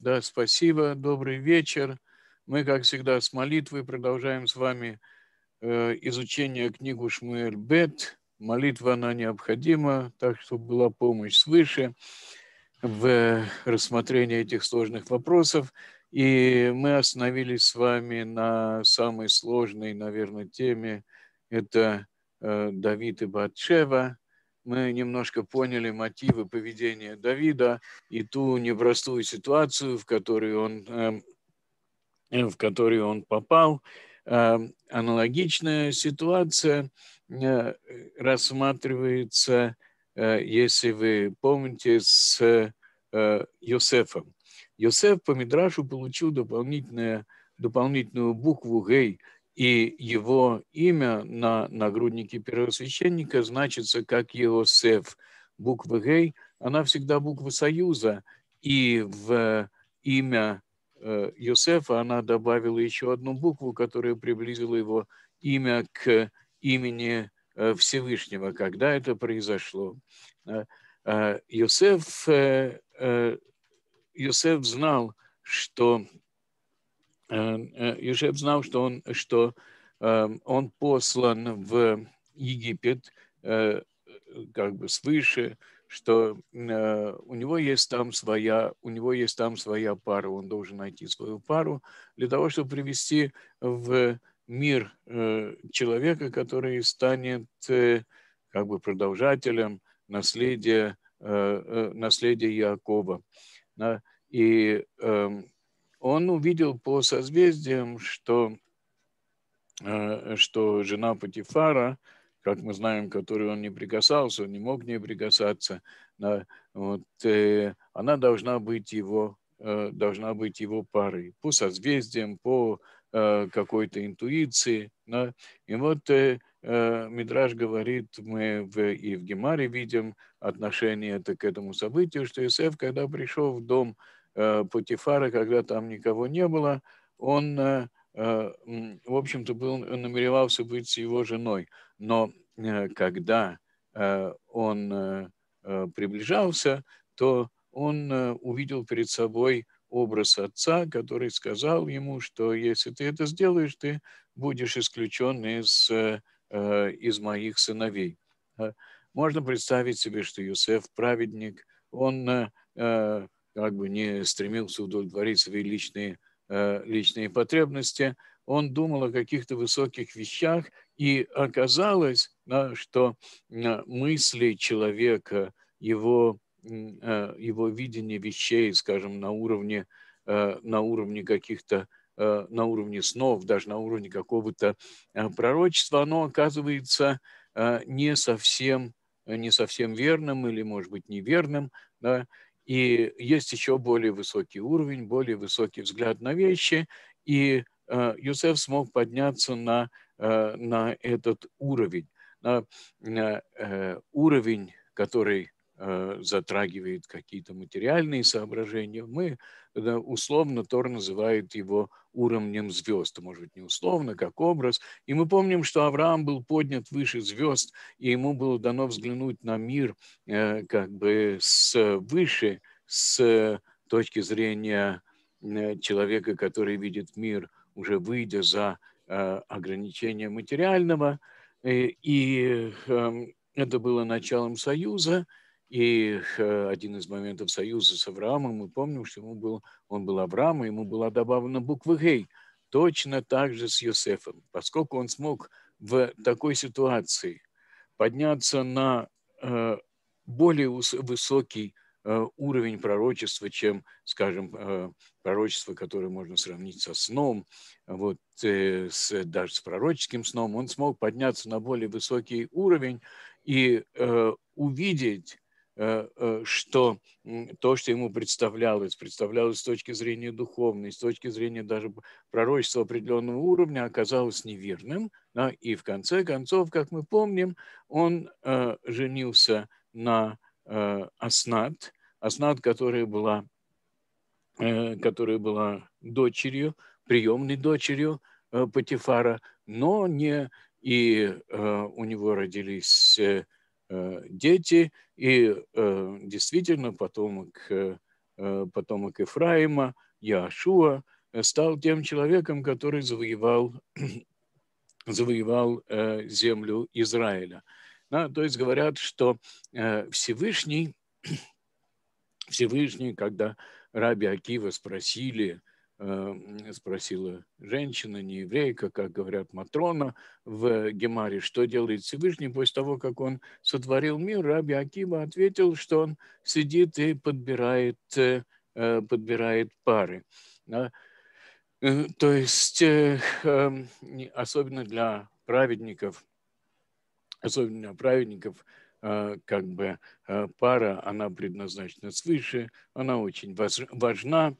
Да, спасибо, добрый вечер. Мы, как всегда, с молитвой продолжаем с вами э, изучение книгу Шмуэль Бет. Молитва, она необходима, так что была помощь свыше в рассмотрении этих сложных вопросов. И мы остановились с вами на самой сложной, наверное, теме. Это э, Давид и Батшева – мы немножко поняли мотивы поведения Давида и ту непростую ситуацию, в которую он, эм, э, в которую он попал. Эм, аналогичная ситуация э, рассматривается, э, если вы помните, с Йосефом. Йосеф по Мидрашу получил дополнительное, дополнительную букву «гей», и его имя на нагруднике первосвященника значится как Иосеф. Буква Гей, она всегда буква союза, и в имя э, Иосифа она добавила еще одну букву, которая приблизила его имя к имени э, Всевышнего. Когда это произошло? Э, Иосиф, Иосиф знал, что Юшеб эм, э, знал, что он, что эм, он послан в Египет э, как бы свыше, что э, у него есть там своя, у него есть там своя пара, он должен найти свою пару для того, чтобы привести в мир человека, который станет как бы продолжателем наследия, наследия Якова. И эм, он увидел по созвездиям, что, э, что жена Патифара, как мы знаем, которой он не прикасался, он не мог к ней прикасаться, вот, э, она должна быть его э, должна быть его парой по созвездиям, по какой-то интуиции. Да? И вот э, э, Мидраж говорит, мы в, и в Гемаре видим отношение это к этому событию, что Исеф, когда пришел в дом Э, Путифара, когда там никого не было, он, э, э, в общем-то, был, намеревался быть его женой. Но когда он приближался, то он увидел перед собой образ отца, который сказал ему, что если ты это сделаешь, ты будешь исключен из, из моих сыновей. Можно представить себе, что Юсеф праведник, он как бы не стремился удовлетворить свои личные, э, личные потребности, он думал о каких-то высоких вещах, и оказалось, что э, мысли человека, его, э, его видение вещей, скажем, на уровне, на уровне каких-то на уровне снов, даже на уровне какого-то пророчества, оно оказывается не совсем, не совсем верным или, может быть, неверным. Да? И есть еще более высокий уровень, более высокий взгляд на вещи, и э, Юсеф смог подняться на, э, на этот уровень, на, на э, э, уровень, который Э, затрагивает какие-то материальные соображения, мы условно Тор называет его уровнем звезд, может быть, не условно, как образ. И мы помним, что Авраам был поднят выше звезд, и ему было дано взглянуть на мир э, как бы с э, выше, с точки зрения человека, который видит мир, уже выйдя за ограничения материального. И эм, это было началом союза – и э, один из моментов союза с Авраамом, мы помним, что ему был, он был Авраам, и ему была добавлена буква «Гей», точно так же с Йосефом, поскольку он смог в такой ситуации подняться на э, более высокий э, уровень пророчества, чем, скажем, пророчество, которое можно сравнить со сном, вот, с, даже с пророческим сном, он смог подняться на более высокий уровень и увидеть Э, э, что то, что ему представлялось, представлялось с точки зрения духовной, с точки зрения даже пророчества определенного уровня, оказалось неверным. И в конце концов, как мы помним, он э, женился на Аснат, Аснат, которая была, которая была дочерью, приемной дочерью э, Патифара, но не и у него родились Э, дети, и э, действительно потомок, э, потомок Ефраима, Яшуа, стал тем человеком, который завоевал, завоевал землю Израиля. Да, то есть говорят, что Всевышний, Всевышний, когда раби Акива спросили, Э, спросила женщина, не еврейка, как говорят Матрона в Гемаре, что делает Всевышний после того, как он сотворил мир, Раби Акима ответил, что он сидит и подбирает, э, э, подбирает пары. То есть, эм, особенно для праведников, особенно для праведников, как бы пара, она предназначена свыше, она очень важна,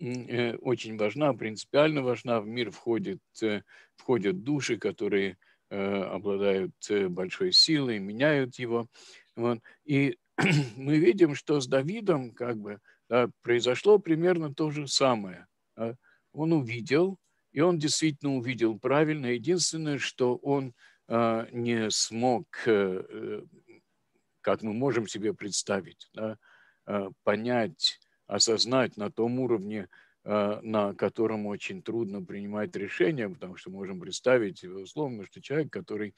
Э, очень важна, принципиально важна. В мир входит, э, входят души, которые э, обладают большой силой, меняют его. Вот. И мы видим, что с Давидом как бы да, произошло примерно то же самое. Он увидел, и он действительно увидел правильно. Единственное, что он а, не смог, как мы можем себе представить, да, а, понять осознать на том уровне, э, на котором очень трудно принимать решения, потому что можем представить, условно, что человек, который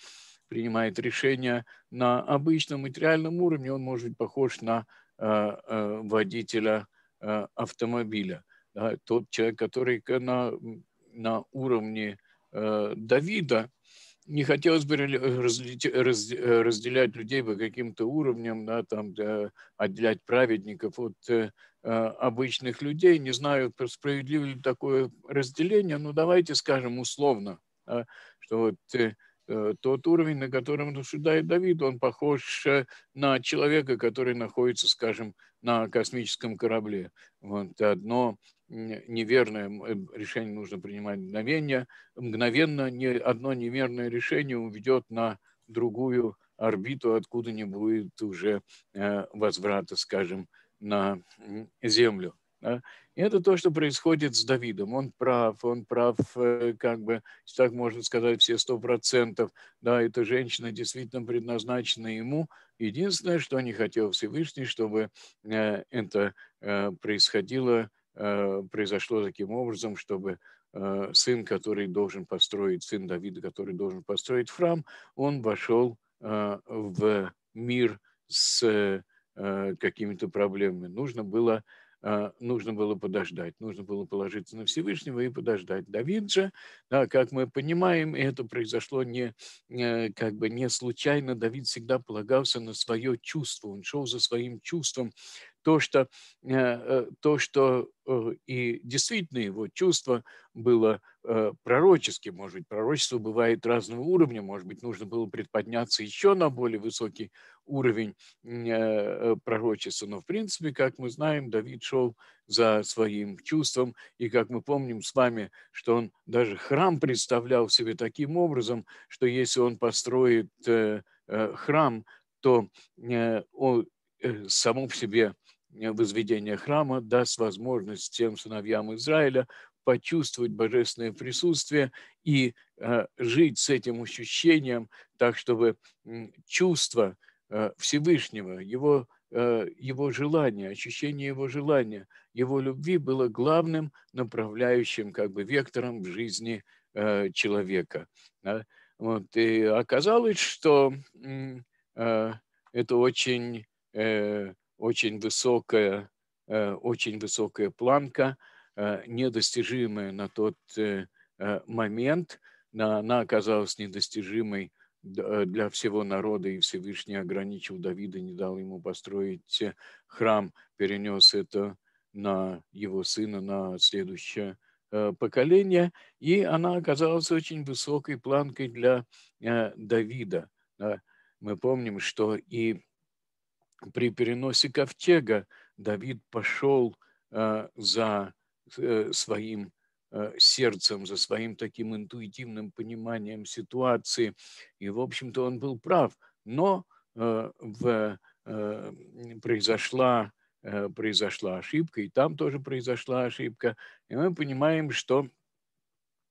принимает решения на обычном материальном уровне, он может быть похож на э, э, водителя автомобиля. Тот человек, который на, на уровне Давида, не хотелось бы э, э, разделять людей по каким-то уровням, да, там, да, отделять праведников от э, а, обычных людей. Не знаю, справедливо ли такое разделение, но давайте скажем условно, да, что вот э, э тот уровень, на котором рассуждает Давид, он похож на человека, который находится, скажем, на космическом корабле. Вот одно неверное эм, решение нужно принимать мгновенно, мгновенно ни одно неверное решение уведет на другую орбиту, откуда не будет уже э, возврата, скажем, на Землю. И это то, что происходит с Давидом. Он прав, он прав, э, как бы, так можно сказать, все сто процентов. Да, эта женщина действительно предназначена ему. Единственное, что не хотел Всевышний, чтобы э, это происходило Э, произошло таким образом, чтобы э, сын, который должен построить, сын Давида, который должен построить храм, он вошел э, в мир с какими-то проблемами. Нужно было, нужно было подождать, нужно было положиться на Всевышнего и подождать. Давид же, да, как мы понимаем, это произошло не, как бы не случайно. Давид всегда полагался на свое чувство, он шел за своим чувством, то, что, э, то, что э, и действительно его чувство было э, пророческим. Может быть, пророчество бывает разного уровня, может быть, нужно было предподняться еще на более высокий уровень пророчества. Но, в принципе, как мы знаем, Давид шел за своим чувством, и как мы помним с вами, что он даже храм представлял себе таким образом, что если он построит храм, то он само в себе возведения храма даст возможность всем сыновьям Израиля почувствовать божественное присутствие и э, жить с этим ощущением, так чтобы чувство э, Всевышнего, его, э, его желание, ощущение его желания, его любви было главным направляющим как бы вектором в жизни человека. Вот, и оказалось, что это очень очень высокая, э, очень высокая планка, э, недостижимая на тот э, момент, она оказалась недостижимой для всего народа, и Всевышний ограничил Давида, не дал ему построить храм, перенес это на его сына, на следующее поколение, и она оказалась очень высокой планкой для Давида. Мы помним, что и при переносе ковчега Давид пошел э, за э, своим э, сердцем, за своим таким интуитивным пониманием ситуации. И, в общем-то, он был прав. Но в, произошла, произошла ошибка, и там тоже произошла ошибка. И мы понимаем, что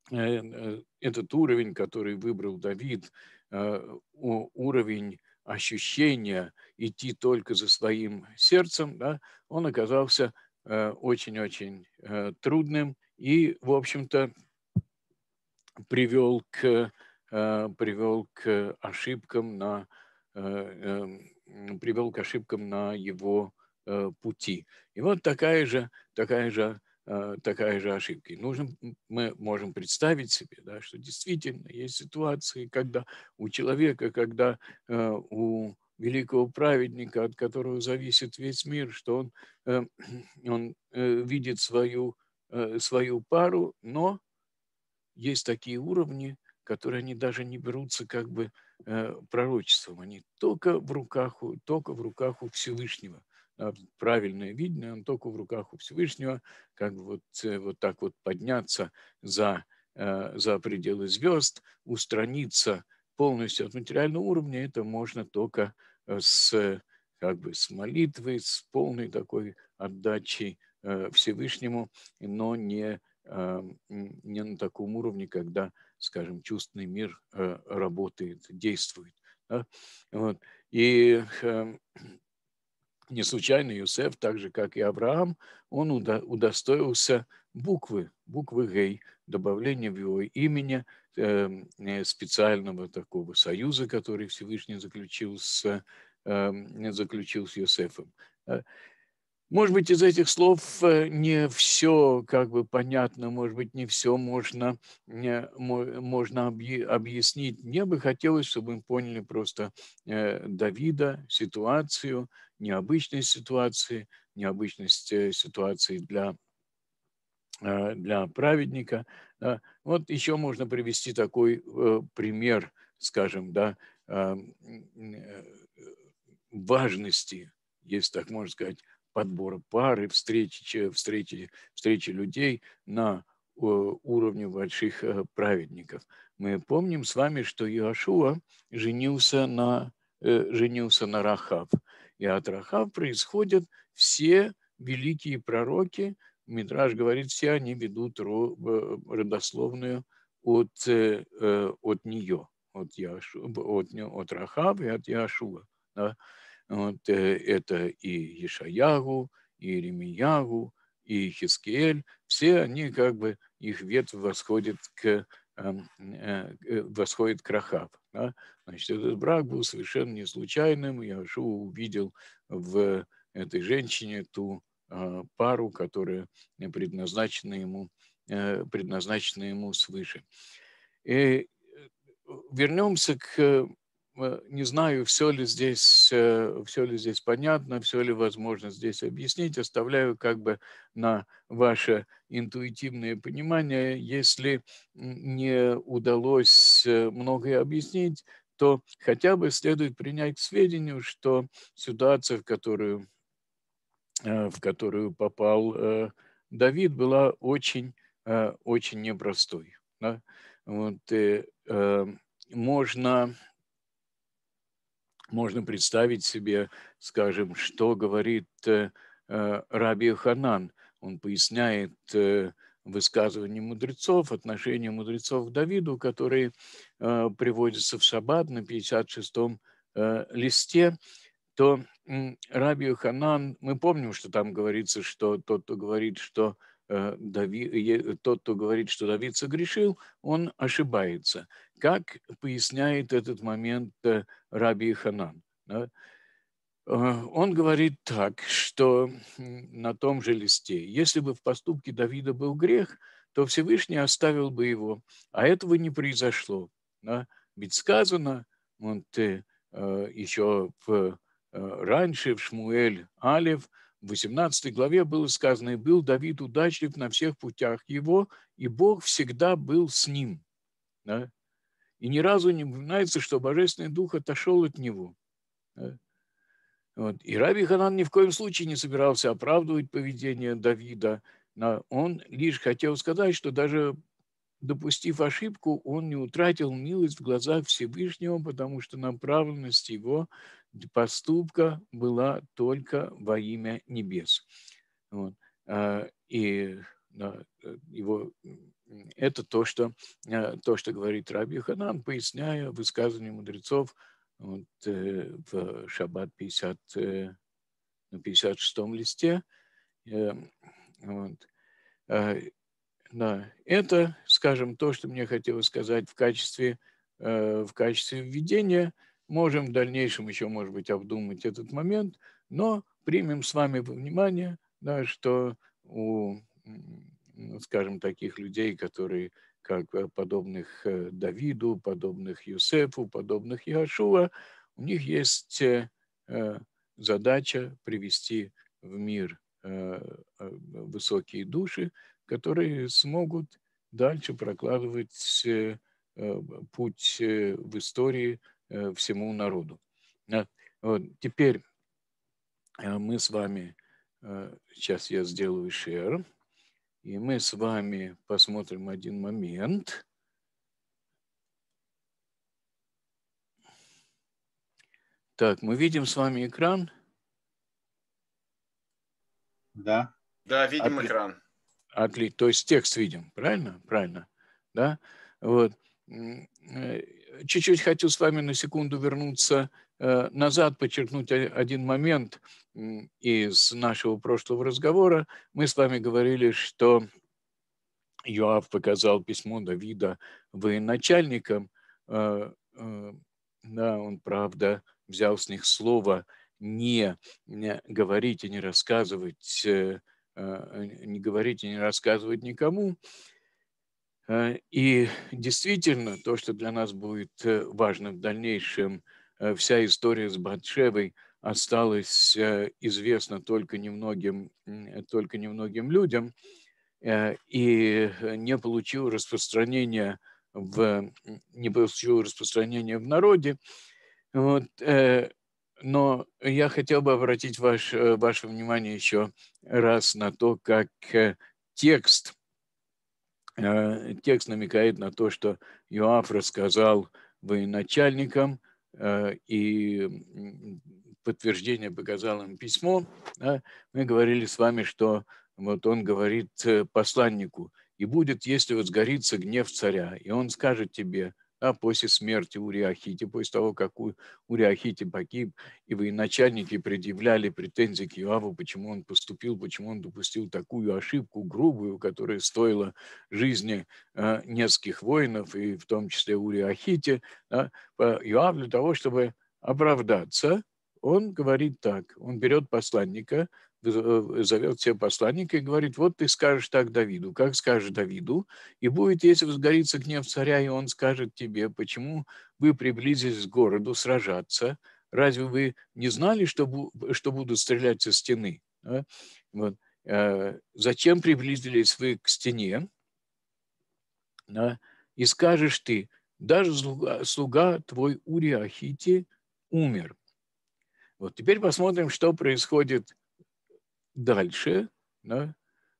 этот уровень, который выбрал Давид, уровень ощущение идти только за своим сердцем, да, он оказался э, очень-очень э, трудным и, в общем-то, привел к, э, привел к ошибкам на эм, привел к ошибкам на его пути. И вот такая же, такая же Э, такая же ошибки И нужно, мы можем представить себе, да, что действительно есть ситуации, когда у человека, когда э, у великого праведника, от которого зависит весь мир, что он, э, он э, видит свою, э, свою пару, но есть такие уровни, которые они даже не берутся как бы э, пророчеством, они только в руках, только в руках у Всевышнего. Э, правильное видение, он только в руках у Всевышнего, как вот, э, вот так вот подняться за, э, за пределы звезд, устраниться полностью от материального уровня, это можно только с, как бы, с молитвой, с полной такой отдачей Всевышнему, но не, не на таком уровне, когда, скажем, чувственный мир работает, действует. Да? Вот. И эм, не случайно Юсеф, так же как и Авраам, он удостоился буквы, буквы Гей, добавления в его имени эм, э, специального такого союза, который Всевышний заключил с, эм, заключил с Юсефом. Э, может быть, из этих слов э, не все как бы понятно, может быть, не все можно, не, можно объяснить. Мне бы хотелось, чтобы мы поняли просто э, Давида, ситуацию, необычность ситуации, необычность э, ситуации для, для праведника. Вот еще можно привести такой пример, скажем, да, важности, если так можно сказать, подбора пары, встречи, встречи, встречи людей на э, уровне больших э, праведников. Мы помним с вами, что Иошуа женился на, э, женился на Рахав. И от Рахав происходят все великие пророки. Мидраж говорит, все они ведут родословную от, от нее, от, Яшу, от, от Рахав и от Яшуа. Да? Вот, э, это и Ишаягу, и Иеремиягу, и Хискель. Все они как бы, их ветвь восходит к эм, э, э, восходит к Рахав. Да? Значит, этот брак был совершенно не случайным. Я Шоу увидел в этой женщине ту а, пару, которая предназначена ему, предназначена ему свыше. И вернемся к Э, не знаю, все ли здесь, э, все ли здесь понятно, все ли возможно здесь объяснить. Оставляю как бы на ваше интуитивное понимание. Если не удалось э, многое объяснить, то хотя бы следует принять к сведению, что ситуация, в которую, в которую попал Давид, была очень, очень непростой. Вот, и, можно можно представить себе, скажем, что говорит э, э, Раби Ханан. Он поясняет э, высказывание мудрецов, отношение мудрецов к Давиду, которые приводятся в Шаббат на 56-м листе, то Раби Ханан, мы помним, что там говорится, что тот, кто говорит, что Э, тот, кто говорит, что Давид согрешил, он ошибается. Как поясняет этот момент э, Раби Ханан? Э, он говорит так, что на том же листе, если бы в поступке Давида был грех, то Всевышний оставил бы его, а этого не произошло. Ведь сказано, вот, еще в, раньше в Шмуэль Алев, в 18 главе было сказано, «И был Давид удачлив на всех путях его, и Бог всегда был с ним». Да? И ни разу не упоминается, что Божественный Дух отошел от него. Да? Вот. И Раби Ханан ни в коем случае не собирался оправдывать поведение Давида. Но он лишь хотел сказать, что даже допустив ошибку, он не утратил милость в глазах Всевышнего, потому что направленность его поступка была только во имя небес. Вот. А, и его, это то что, а, то, что говорит Раби Ханан, поясняя высказывание мудрецов вот, э, в Шаббат 50, э, на 56 листе. Э, вот. А, да, это, скажем, то, что мне хотелось сказать в качестве, в качестве введения – можем в дальнейшем еще, может быть, обдумать этот момент, но примем с вами во внимание, да, что у, скажем, таких людей, которые как э, подобных э, Давиду, подобных Юсефу, подобных Яшуа, у них есть э, задача привести в мир высокие души, которые смогут дальше прокладывать путь в истории Э, всему народу. Э, вот. Теперь э, мы с вами, сейчас я сделаю шер, и мы с вами посмотрим один момент. Так, мы видим с вами экран? Да. Да, видим Отли... экран. Отлично. То есть текст видим, правильно? Правильно. Да? Вот чуть-чуть хочу с вами на секунду вернуться э, назад, подчеркнуть один момент из нашего прошлого разговора. Мы с вами говорили, что Юав показал письмо Давида военачальникам. Э, э, да, он, правда, взял с них слово не, не говорить и не рассказывать, не говорить и не рассказывать никому. Э, и действительно, то, что для нас будет э, важно в дальнейшем, э, вся история с Батшевой осталась известна только немногим, только немногим людям и не получил распространения в, не получил распространения в народе. Вот, но я хотел бы обратить ваш, ваше внимание еще раз на то, как текст – Э, текст намекает на то, что Иоаф рассказал военачальникам, э, и подтверждение показал им письмо. Мы говорили с вами, что вот он говорит э, посланнику, и будет, если вот сгорится гнев царя, и он скажет тебе, да, после смерти Уриахити, после того, как Уриахити погиб, и военачальники предъявляли претензии к Иоаву, почему он поступил, почему он допустил такую ошибку грубую, которая стоила жизни э, нескольких воинов, и в том числе Уриахити, да, Иоав для того, чтобы оправдаться, он говорит так, он берет посланника, Э, зовет все посланника и говорит, вот ты скажешь так Давиду, как скажешь Давиду, и будет, если возгорится гнев царя, и он скажет тебе, почему вы приблизились к городу сражаться, разве вы не знали, что, что будут стрелять со стены? Да? Вот. Э, Зачем приблизились вы к стене? Да? И скажешь ты, даже слуга, слуга твой Уриахити умер. Вот теперь посмотрим, что происходит дальше. Да?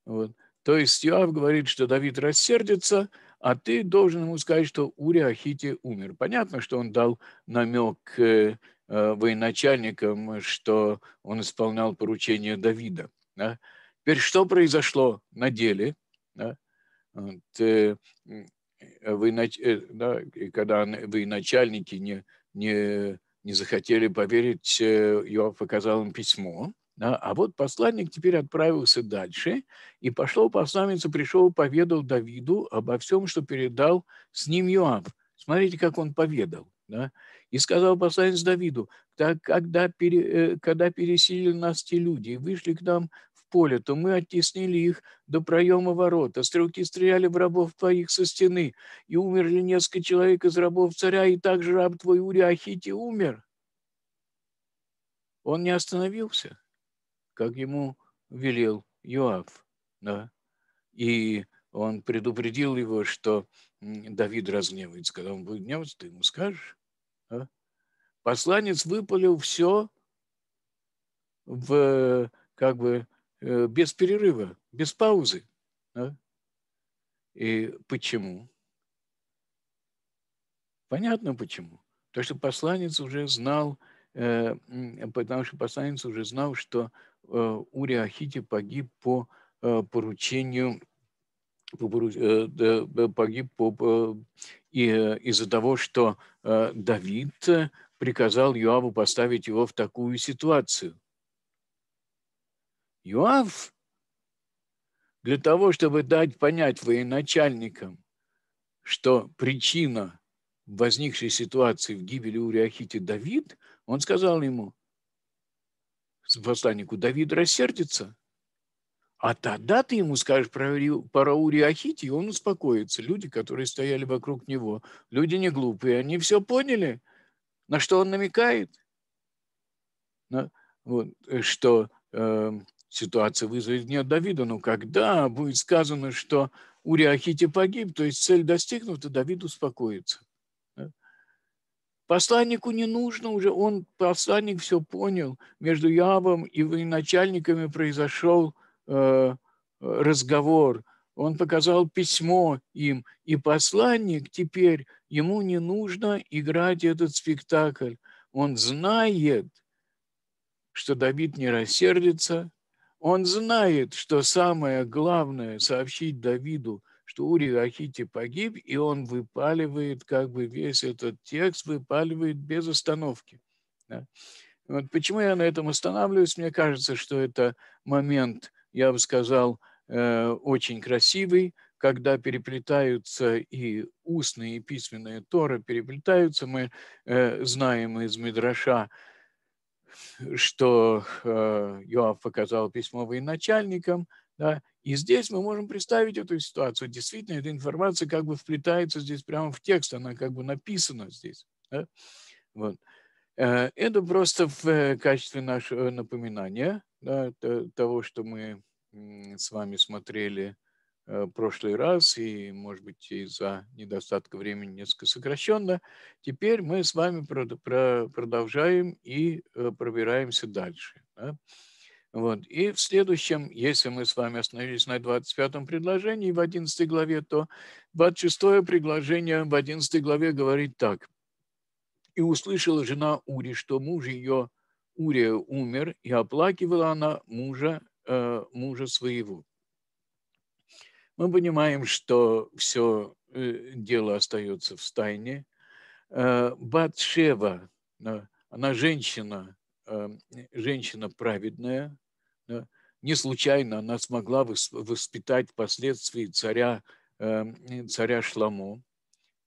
Вот. То есть Иоав говорит, что Давид рассердится, а ты должен ему сказать, что Уриахите умер. Понятно, что он дал намек э, военачальникам, что он исполнял поручение Давида. Да? Теперь что произошло на деле? Да? Вот, э, э военач... э, да, и когда военачальники не, не, не захотели поверить, э, Иов показал им письмо, а вот посланник теперь отправился дальше и пошел посланница пришел, поведал Давиду обо всем, что передал с ним Йоав. Смотрите, как он поведал. Да? И сказал посланец Давиду, так, когда, пере, э, когда пересилили нас те люди и вышли к нам в поле, то мы оттеснили их до проема ворота. Стрелки стреляли в рабов твоих со стены, и умерли несколько человек из рабов царя, и также раб твой Урия Ахити умер. Он не остановился как ему велел Юав. Да? И он предупредил его, что Давид разгневается. Когда он будет гневаться, ты ему скажешь. Да? Посланец выпалил все в, как бы, э, без перерыва, без паузы. Да? И почему? Понятно почему. Потому что посланец уже знал, Э, потому что посланец уже знал, что э, Уриахити погиб по э, поручению погиб по, из-за того, что Давид приказал Юаву поставить его в такую ситуацию. Юав для того, чтобы дать понять военачальникам, что причина возникшей ситуации в гибели Уриахити Давид, он сказал ему, посланнику, Давид рассердится, а тогда ты ему скажешь про, про Уриахити, и он успокоится. Люди, которые стояли вокруг него, люди не глупые, они все поняли, на что он намекает. На, вот, что э, ситуация вызовет гнев Давида. Но когда будет сказано, что Уриахити погиб, то есть цель достигнута, Давид успокоится. Посланнику не нужно уже, он, посланник, все понял. Между Явом и военачальниками произошел э, разговор. Он показал письмо им. И посланник теперь, ему не нужно играть этот спектакль. Он знает, что Давид не рассердится. Он знает, что самое главное сообщить Давиду – что Ури Ахити погиб, и он выпаливает как бы весь этот текст, выпаливает без остановки. Да? Вот почему я на этом останавливаюсь? Мне кажется, что это момент, я бы сказал, э, очень красивый, когда переплетаются и устные, и письменные Торы переплетаются. Мы э, знаем из Мидраша, что э, Йоав показал письмо военачальникам – да? И здесь мы можем представить эту ситуацию. Действительно, эта информация как бы вплетается здесь прямо в текст, она как бы написана здесь. Да? Вот. Э, это просто в э, качестве нашего напоминания да, того, что мы с вами смотрели э, прошлый раз, и, может быть, из-за недостатка времени несколько сокращенно. Теперь мы с вами продолжаем и пробираемся дальше. Да? Вот. И в следующем, если мы с вами остановились на 25 предложении в 11 главе, то 26 предложение в 11 главе говорит так. «И услышала жена Ури, что муж ее, Урия, умер, и оплакивала она мужа, э, мужа своего». Мы понимаем, что все э, дело остается в тайне. Э, Батшева, э, она женщина, Эм, женщина праведная, да, не случайно она смогла воспитать впоследствии царя, эм, царя Шламо.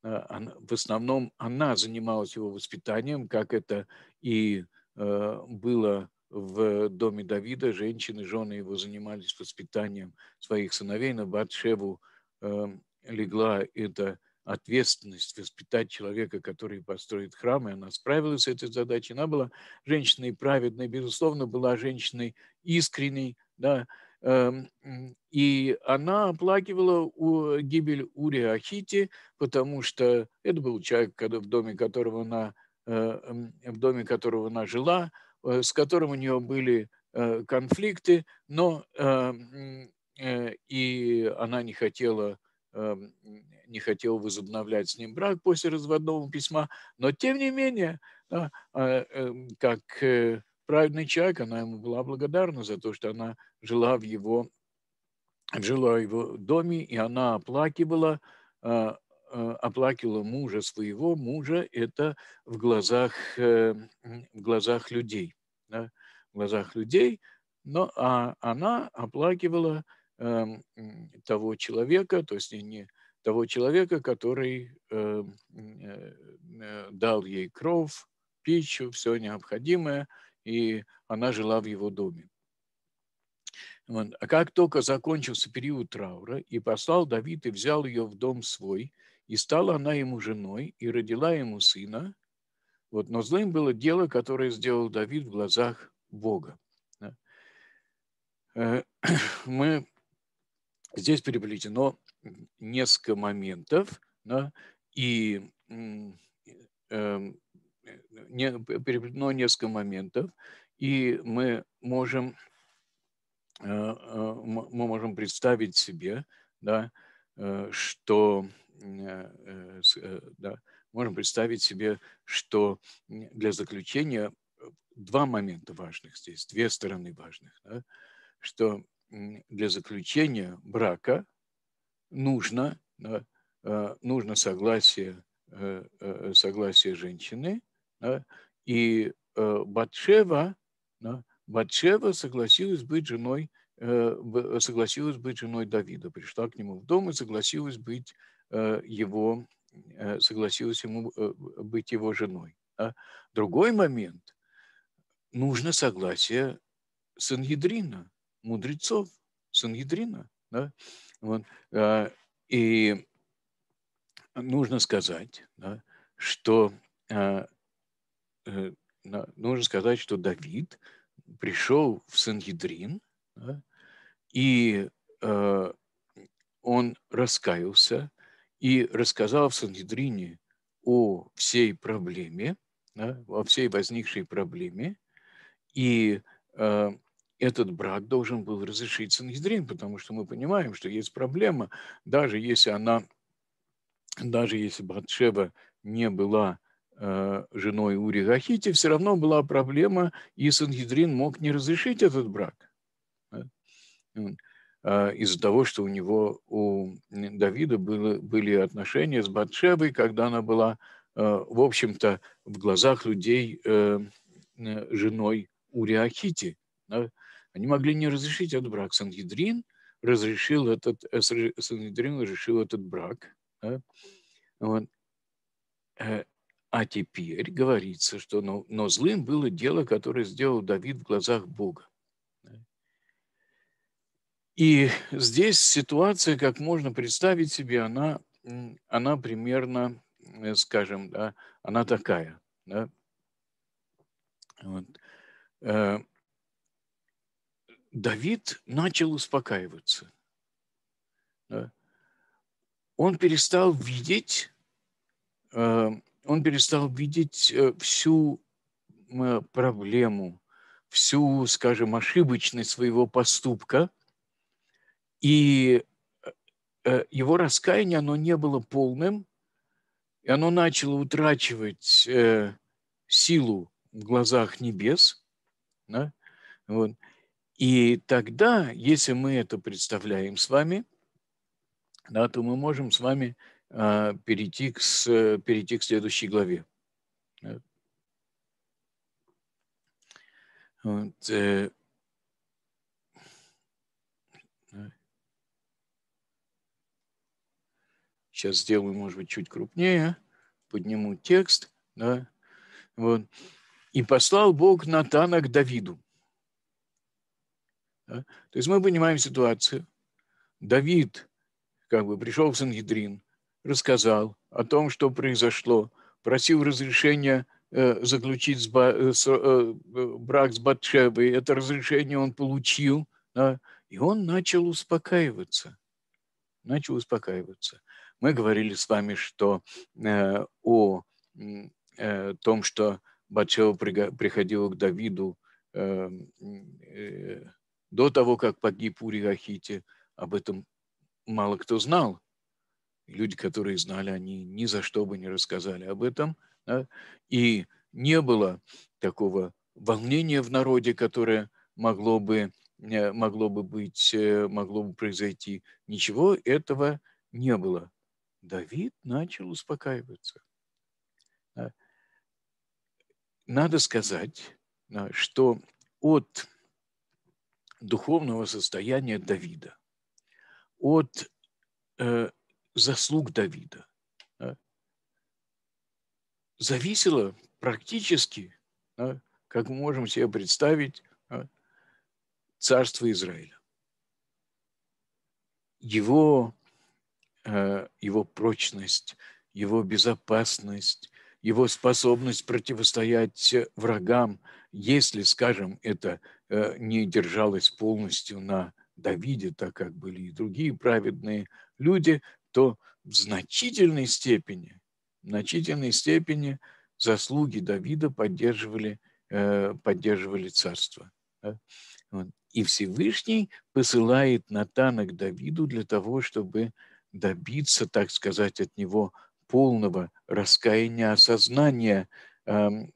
Э, в основном она занималась его воспитанием, как это и э, было в доме Давида. Женщины, жены его занимались воспитанием своих сыновей. На Батшеву эм, легла эта ответственность воспитать человека, который построит храм, и она справилась с этой задачей. Она была женщиной праведной, безусловно, была женщиной искренней, да, эм, и она оплакивала э, гибель Ури Ахити, потому что это был человек, в доме которого она, э, в доме которого она жила, э, с которым у нее были конфликты, но и она не хотела Эм, не хотел возобновлять с ним брак после разводного письма, но тем не менее, да, э, эм, как э, праведный человек, она ему была благодарна за то, что она жила в его, жила в его доме, и она оплакивала, э, оплакивала мужа своего мужа, это в глазах, в глазах людей. Да, в глазах людей, но а она оплакивала Эм, того человека, то есть не, того человека, который эм, э, э, дал ей кров, пищу, все необходимое, и она жила в его доме. Вот. А как только закончился период траура, и послал Давид и взял ее в дом свой, и стала она ему женой, и родила ему сына. Вот. Но злым было дело, которое сделал Давид в глазах Бога. Э, мы Здесь переплетено несколько моментов, да, и э, не, переплетено несколько моментов, и мы можем, э, э мы можем представить себе, да, э, что э, э, э да, можем представить себе, что для заключения э, два момента важных здесь, две стороны важных, да, что для заключения брака нужно, да, э, нужно согласие, э, э, согласие женщины. Да, и Батшева, да, Батшева согласилась быть женой согласилась быть женой Давида, пришла к нему в дом и согласилась быть его, согласилась ему быть его женой. Другой момент. Нужно согласие Сангедрина мудрецов, Сангидрина. Да? Вот. Э, и нужно сказать, да, что э, э, нужно сказать, что Давид пришел в Сангидрин, да, и он раскаялся и рассказал в Сангидрине о всей проблеме, да, о всей возникшей проблеме, и этот брак должен был разрешить Сангедрин, потому что мы понимаем, что есть проблема, даже если она, даже если Батшева не была э, женой Ури Гахити, все равно была проблема, и Сангедрин мог не разрешить этот брак. А, из-за того, что у него, у Давида было, были отношения с Батшевой, когда она была, э, в общем-то, в глазах людей э, э, женой Ури Ахити. Они могли не разрешить этот брак. Сангедрин разрешил этот, э, Сангедрин разрешил этот брак. Да? Вот. Э, а теперь говорится, что но, ну, но злым было дело, которое сделал Давид в глазах Бога. И здесь ситуация, как можно представить себе, она, она примерно, э, скажем, да, она такая. Да? Вот. Давид начал успокаиваться. Да? Он перестал видеть, э, он перестал видеть э, всю э, проблему, всю, скажем, ошибочность своего поступка, и его раскаяние, оно не было полным, и оно начало утрачивать силу в глазах небес. Да? Вот. И тогда, если мы это представляем с вами, да, то мы можем с вами э, перейти, к, с, э, перейти к следующей главе. Вот, э, сейчас сделаю, может быть, чуть крупнее, подниму текст, да, вот. И послал Бог Натана к Давиду, да? То есть мы понимаем ситуацию. Давид как бы пришел в Сангедрин, рассказал о том, что произошло, просил разрешения э, заключить с э, с, э, э, брак с Батшевой. Это разрешение он получил, да? и он начал успокаиваться. Начал успокаиваться. Мы говорили с вами, что э, о э, том, что Батшева приходила к Давиду э, э, до того, как погиб Ури Ахити, об этом мало кто знал. Люди, которые знали, они ни за что бы не рассказали об этом. Да? И не было такого волнения в народе, которое могло бы, э, могло бы быть, э, могло бы произойти. Ничего этого не было. Давид начал успокаиваться. Надо сказать, что от духовного состояния Давида, от э, заслуг Давида, да, зависело практически, да, как мы можем себе представить, да, царство Израиля. Его, э, его прочность, его безопасность, его способность противостоять врагам – если, скажем, это э, не держалось полностью на Давиде, так как были и другие праведные люди, то в значительной степени, в значительной степени заслуги Давида поддерживали, э, поддерживали царство. И Всевышний посылает Натана к Давиду для того, чтобы добиться, так сказать, от него полного раскаяния, осознания эм,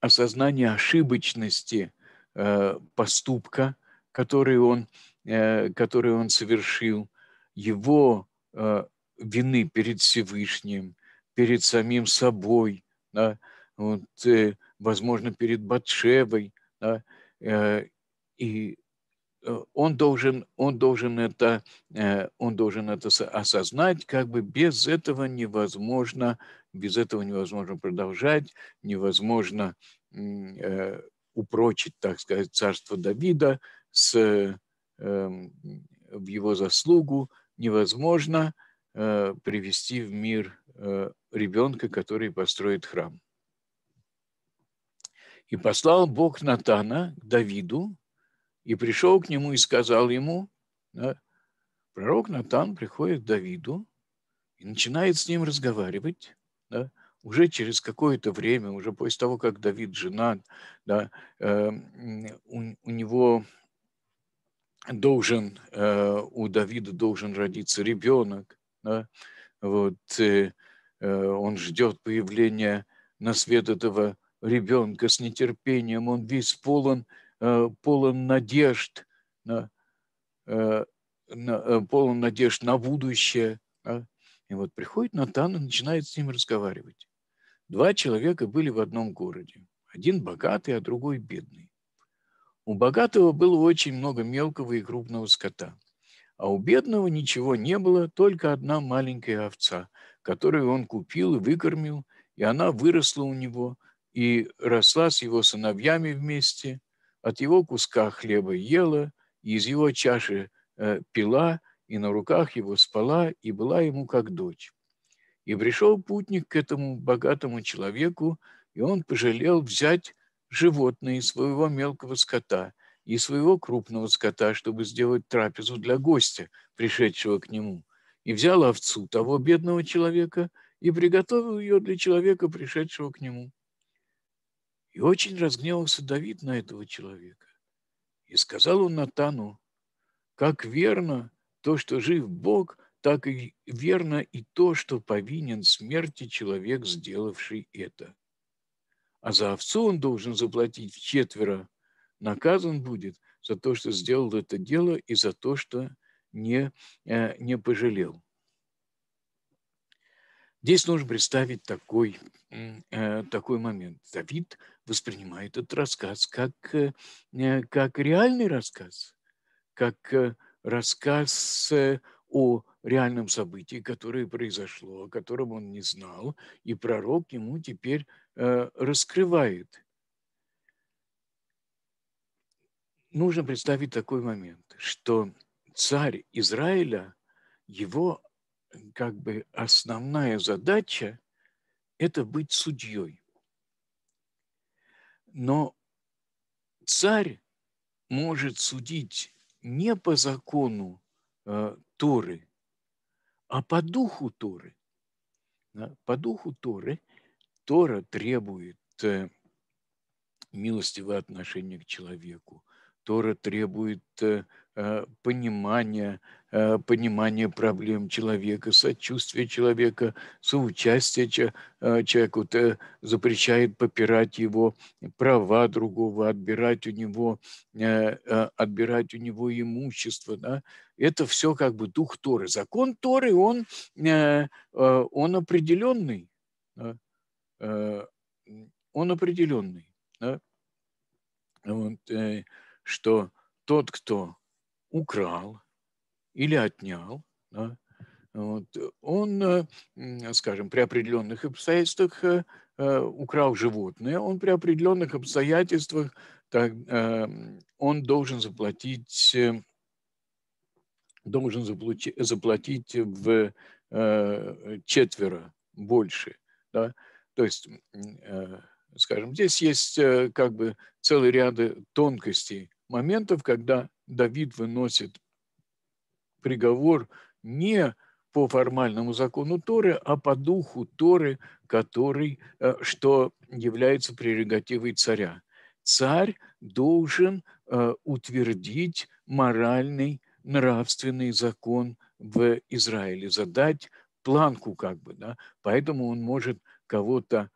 осознание ошибочности э, поступка, который он, э, который он совершил, его э, вины перед Всевышним, перед самим собой, да, вот, возможно, перед Батшевой. Да, и он должен, он, должен это, он должен это осознать, как бы без этого невозможно без этого невозможно продолжать, невозможно э, упрочить, так сказать, царство Давида с, э, в его заслугу, невозможно э, привести в мир э, ребенка, который построит храм. И послал Бог Натана к Давиду, и пришел к нему и сказал ему, да, э, пророк Натан приходит к Давиду и начинает с ним разговаривать да, уже через какое-то время, уже после того, как Давид женат, да, э, у, у него должен, э, у Давида должен родиться ребенок, да, вот, э, э он ждет появления на свет этого ребенка с нетерпением, он весь полон, э, полон надежд, э, на, на, полон надежд на будущее, и вот приходит Натан и начинает с ним разговаривать. Два человека были в одном городе. Один богатый, а другой бедный. У богатого было очень много мелкого и крупного скота. А у бедного ничего не было, только одна маленькая овца, которую он купил и выкормил, и она выросла у него и росла с его сыновьями вместе, от его куска хлеба ела, и из его чаши э, пила, и на руках его спала и была ему как дочь. И пришел путник к этому богатому человеку, и он пожалел взять животное из своего мелкого скота и своего крупного скота, чтобы сделать трапезу для гостя, пришедшего к нему, и взял овцу того бедного человека и приготовил ее для человека, пришедшего к нему. И очень разгневался Давид на этого человека. И сказал он Натану, как верно то, что жив Бог, так и верно и то, что повинен смерти человек, сделавший это. А за овцу он должен заплатить в четверо. Наказан будет за то, что сделал это дело и за то, что не, э, не пожалел. Здесь нужно представить такой, э, такой момент. Давид воспринимает этот рассказ как, э, как реальный рассказ, как рассказ о реальном событии, которое произошло, о котором он не знал, и пророк ему теперь э, раскрывает. Нужно представить такой момент, что царь Израиля, его как бы основная задача – это быть судьей. Но царь может судить не по закону э, Торы, а по духу Торы. Да? По духу Торы Тора требует э, милостивое отношение к человеку. Тора требует э, понимания, э, понимания э, проблем человека, сочувствия человека, соучастия э, человеку, запрещает попирать его права другого, отбирать у него, отбирать у него имущество. Да? Это все как бы дух Торы. Закон Торы, он, он определенный. Да? Он определенный. Да? Вот, что тот, кто украл или отнял, да, вот, он, э, скажем, при определенных обстоятельствах э, э, украл животное, он при определенных обстоятельствах так, он должен заплатить должен заплатить, заплатить в четверо больше. Да? То есть, скажем, здесь есть как бы целый ряд тонкостей, моментов, когда Давид выносит приговор не по формальному закону Торы, а по духу Торы, который, э, что является прерогативой царя. Царь должен э, утвердить моральный, нравственный закон в Израиле, задать планку как бы, да, поэтому он может кого-то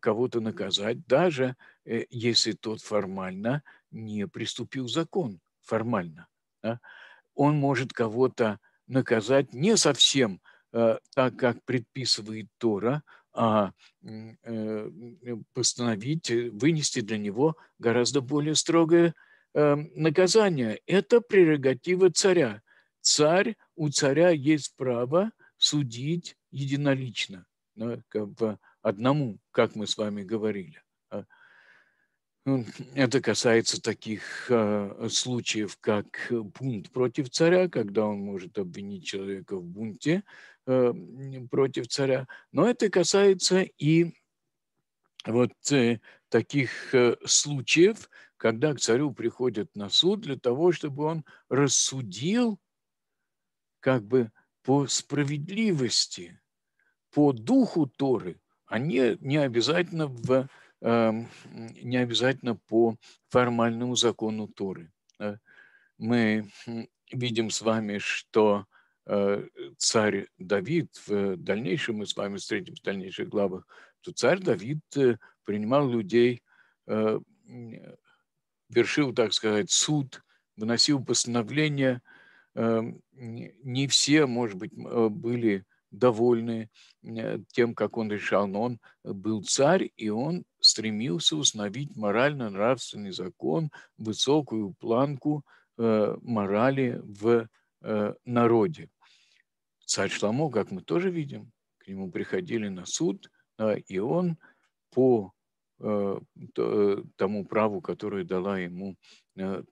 кого-то наказать, даже э, если тот формально не приступил закон формально. Да? Он может кого-то наказать не совсем э, так, как предписывает Тора, а э, постановить, э, вынести для него гораздо более строгое э, наказание. Это прерогатива царя. Царь, у царя есть право судить единолично, да, как бы одному, как мы с вами говорили. Это касается таких э, случаев, как бунт против царя, когда он может обвинить человека в бунте э, против царя. Но это касается и вот э, таких э, случаев, когда к царю приходят на суд для того, чтобы он рассудил как бы по справедливости, по духу Торы, а не, не обязательно в Эм, не обязательно по формальному закону Торы. Мы видим с вами, что э, царь Давид, в дальнейшем мы с вами встретим в дальнейших главах, то царь Давид э, принимал людей, э, вершил, так сказать, суд, выносил постановления. Не все, может быть, были довольны э, тем, как он решал, но он был царь, и он стремился установить морально-нравственный закон, высокую планку э, морали в э, народе. Царь Шламо, как мы тоже видим, к нему приходили на суд, и он по тому праву, которое дала ему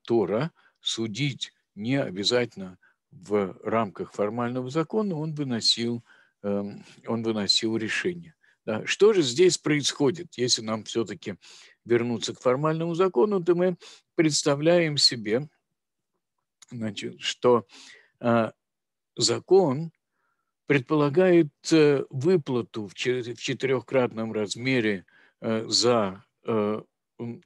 Тора, судить не обязательно – в рамках формального закона он выносил, эм, он выносил решение. Что же здесь происходит, если нам все-таки вернуться к формальному закону, то мы представляем себе, значит, что э, закон предполагает э, выплату в четырехкратном размере э, за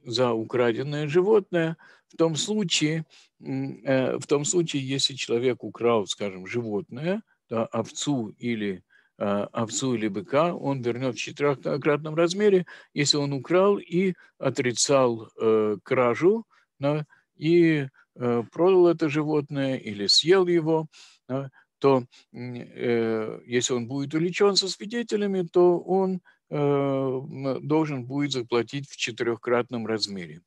за украденное животное в том случае, э, в том случае, если человек украл, скажем, животное, да, овцу или а, овцу или быка, он вернет в четырехкратном размере, если он украл и отрицал э, кражу да, и э, продал это животное или съел его, да, то э, если он будет увлечен со свидетелями, то он Э, должен будет заплатить в четырехкратном размере.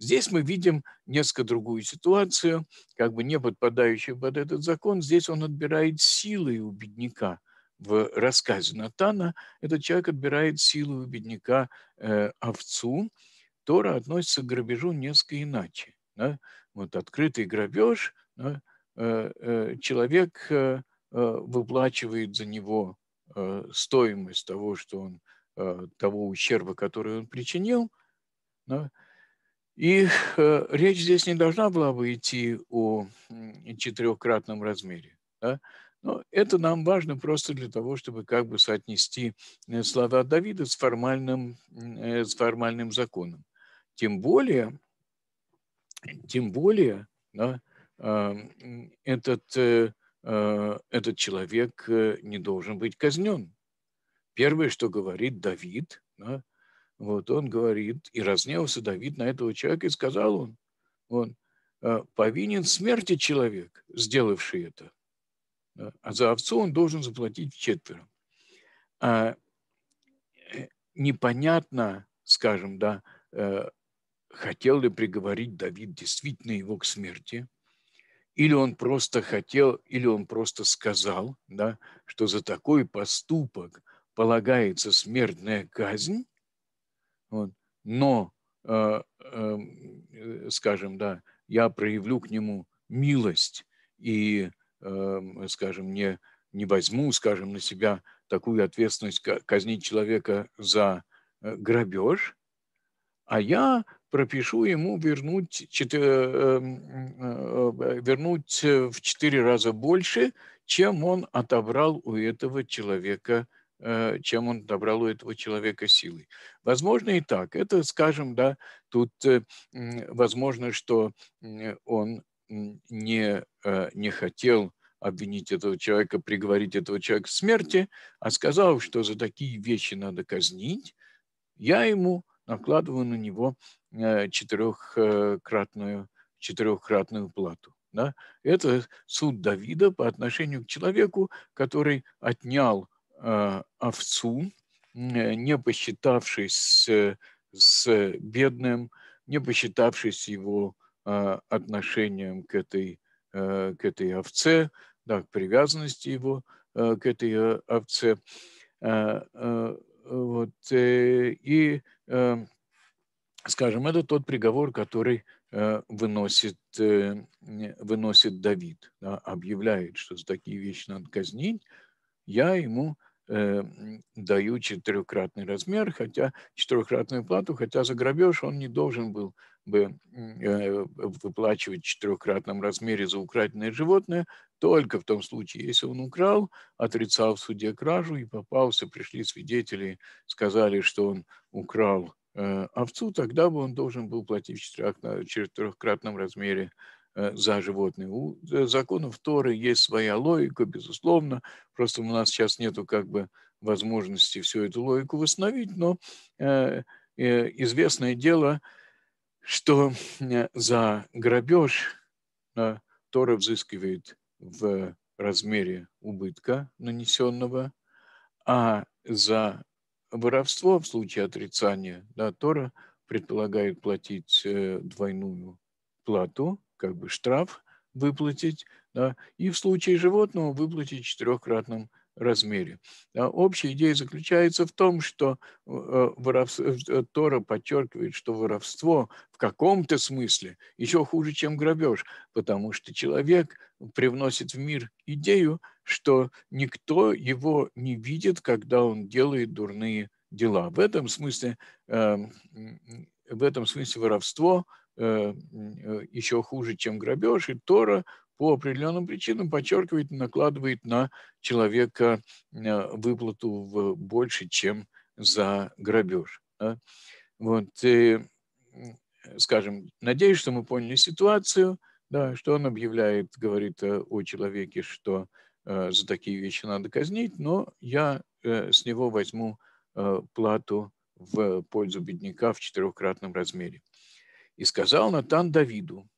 Здесь мы видим несколько другую ситуацию, как бы не подпадающую под этот закон. Здесь он отбирает силы у бедняка. В рассказе Натана этот человек отбирает силы у бедняка э, овцу. Тора относится к грабежу несколько иначе. Да? Вот открытый грабеж, да? э, э, человек э, э, выплачивает за него стоимость того, что он Э, того ущерба, который он причинил. Да? И э, речь здесь не должна была бы идти о четырехкратном размере. Да? Но это нам важно просто для того, чтобы как бы соотнести э, слова Давида с формальным, с формальным законом. Тем более, тем более да, а, этот, этот человек не должен быть казнен. Первое, что говорит Давид, да, вот он говорит, и разнялся Давид на этого человека, и сказал он, он «А, повинен смерти человек, сделавший это. Да, а за овцу он должен заплатить четверо. А, э, непонятно, скажем, да, э, хотел ли приговорить Давид действительно его к смерти, или он просто хотел, или он просто сказал, да, что за такой поступок – полагается смертная казнь, вот, но, э, эм, э, скажем, да, я проявлю к нему милость и, э, скажем, не, не возьму, скажем, на себя такую ответственность казнить человека за э, грабеж, а я пропишу ему вернуть, чет... Э, эм, э, вернуть в четыре раза больше, чем он отобрал у этого человека Э, чем он добрал у этого человека силы. Возможно и так. Это, скажем, да, тут э, возможно, что он не, э, не хотел обвинить этого человека, приговорить этого человека к смерти, а сказал, что за такие вещи надо казнить, я ему накладываю на него четырехкратную, четырехкратную плату. Да? Это суд Давида по отношению к человеку, который отнял Э, овцу, э, не посчитавшись с бедным, не посчитавшись его э, отношением к этой, к этой овце, да, к привязанности его к этой овце. Вот, и, скажем, это тот приговор, который выносит, выносит Давид, да, объявляет, что за такие вещи надо казнить, я ему Э, дают четырехкратный размер, хотя четырехкратную плату, хотя за грабеж он не должен был бы э, выплачивать в четырехкратном размере за украденное животное, только в том случае, если он украл, отрицал в суде кражу и попался, пришли свидетели, сказали, что он украл э, овцу, тогда бы он должен был платить в четырехкратном размере Э, за животные. У э, законов Торы есть своя логика, безусловно. Просто у нас сейчас нету как бы возможности всю эту логику восстановить, но э, известное дело, что за грабеж Тора взыскивает в размере убытка нанесенного, а за воровство в случае отрицания да, Тора предполагает платить двойную плату, как бы штраф выплатить, да, и в случае животного выплатить в четырехкратном размере. Да, общая идея заключается в том, что э, воровство, э, Тора подчеркивает, что воровство в каком-то смысле еще хуже, чем грабеж, потому что человек привносит в мир идею, что никто его не видит, когда он делает дурные дела. В этом смысле, э, в этом смысле воровство – Э, э, еще хуже, чем грабеж, и Тора по определенным причинам подчеркивает, накладывает на человека э, выплату в больше, чем за грабеж. Вот, и, скажем, надеюсь, что мы поняли ситуацию, да, что он объявляет, говорит о человеке, что э, за такие вещи надо казнить, но я э, с него возьму э, плату в пользу бедняка в четырехкратном размере. И сказал Натан Давиду,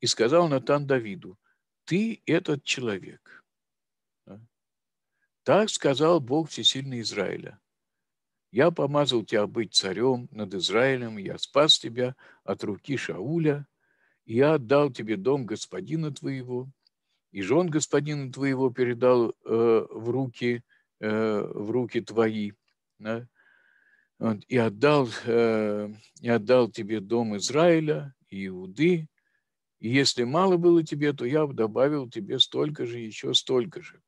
и сказал Натан Давиду, ты этот человек. Так сказал Бог Всесильный Израиля. Я помазал тебя быть царем над Израилем, я спас тебя от руки Шауля, и я отдал тебе дом господина твоего, и жен господина твоего передал э, в руки э, в руки твои. Да? и отдал, э, и отдал тебе дом Израиля Иуды, и если мало было тебе, то я добавил тебе столько же, еще столько же.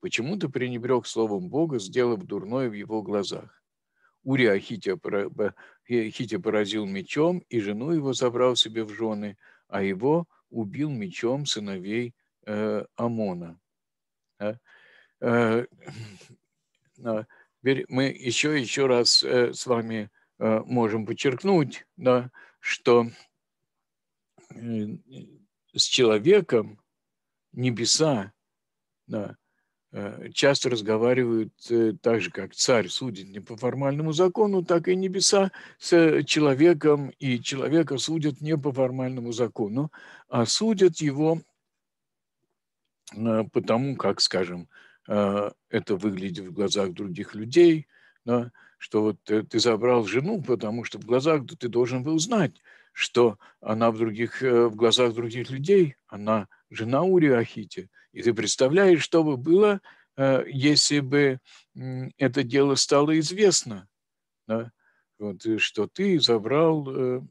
Почему ты пренебрег словом Бога, сделав дурное в его глазах? Урия э, Хитя поразил мечом, и жену его забрал себе в жены, а его убил мечом сыновей э, Амона. А? э, а, Теперь мы еще еще раз э, с вами э, можем подчеркнуть, да, что э, с человеком небеса да, часто разговаривают так же, как царь судит не по формальному закону, так и небеса с человеком, и человека судят не по формальному закону, а судят его потому, как, скажем, а, это выглядит в глазах других людей, да, что вот э, ты забрал жену, потому что в глазах ты должен был знать, что она в, других, э, в глазах других людей, она жена Уриахити. И ты представляешь, что бы было, э, если бы это дело стало известно, да, вот, что ты забрал,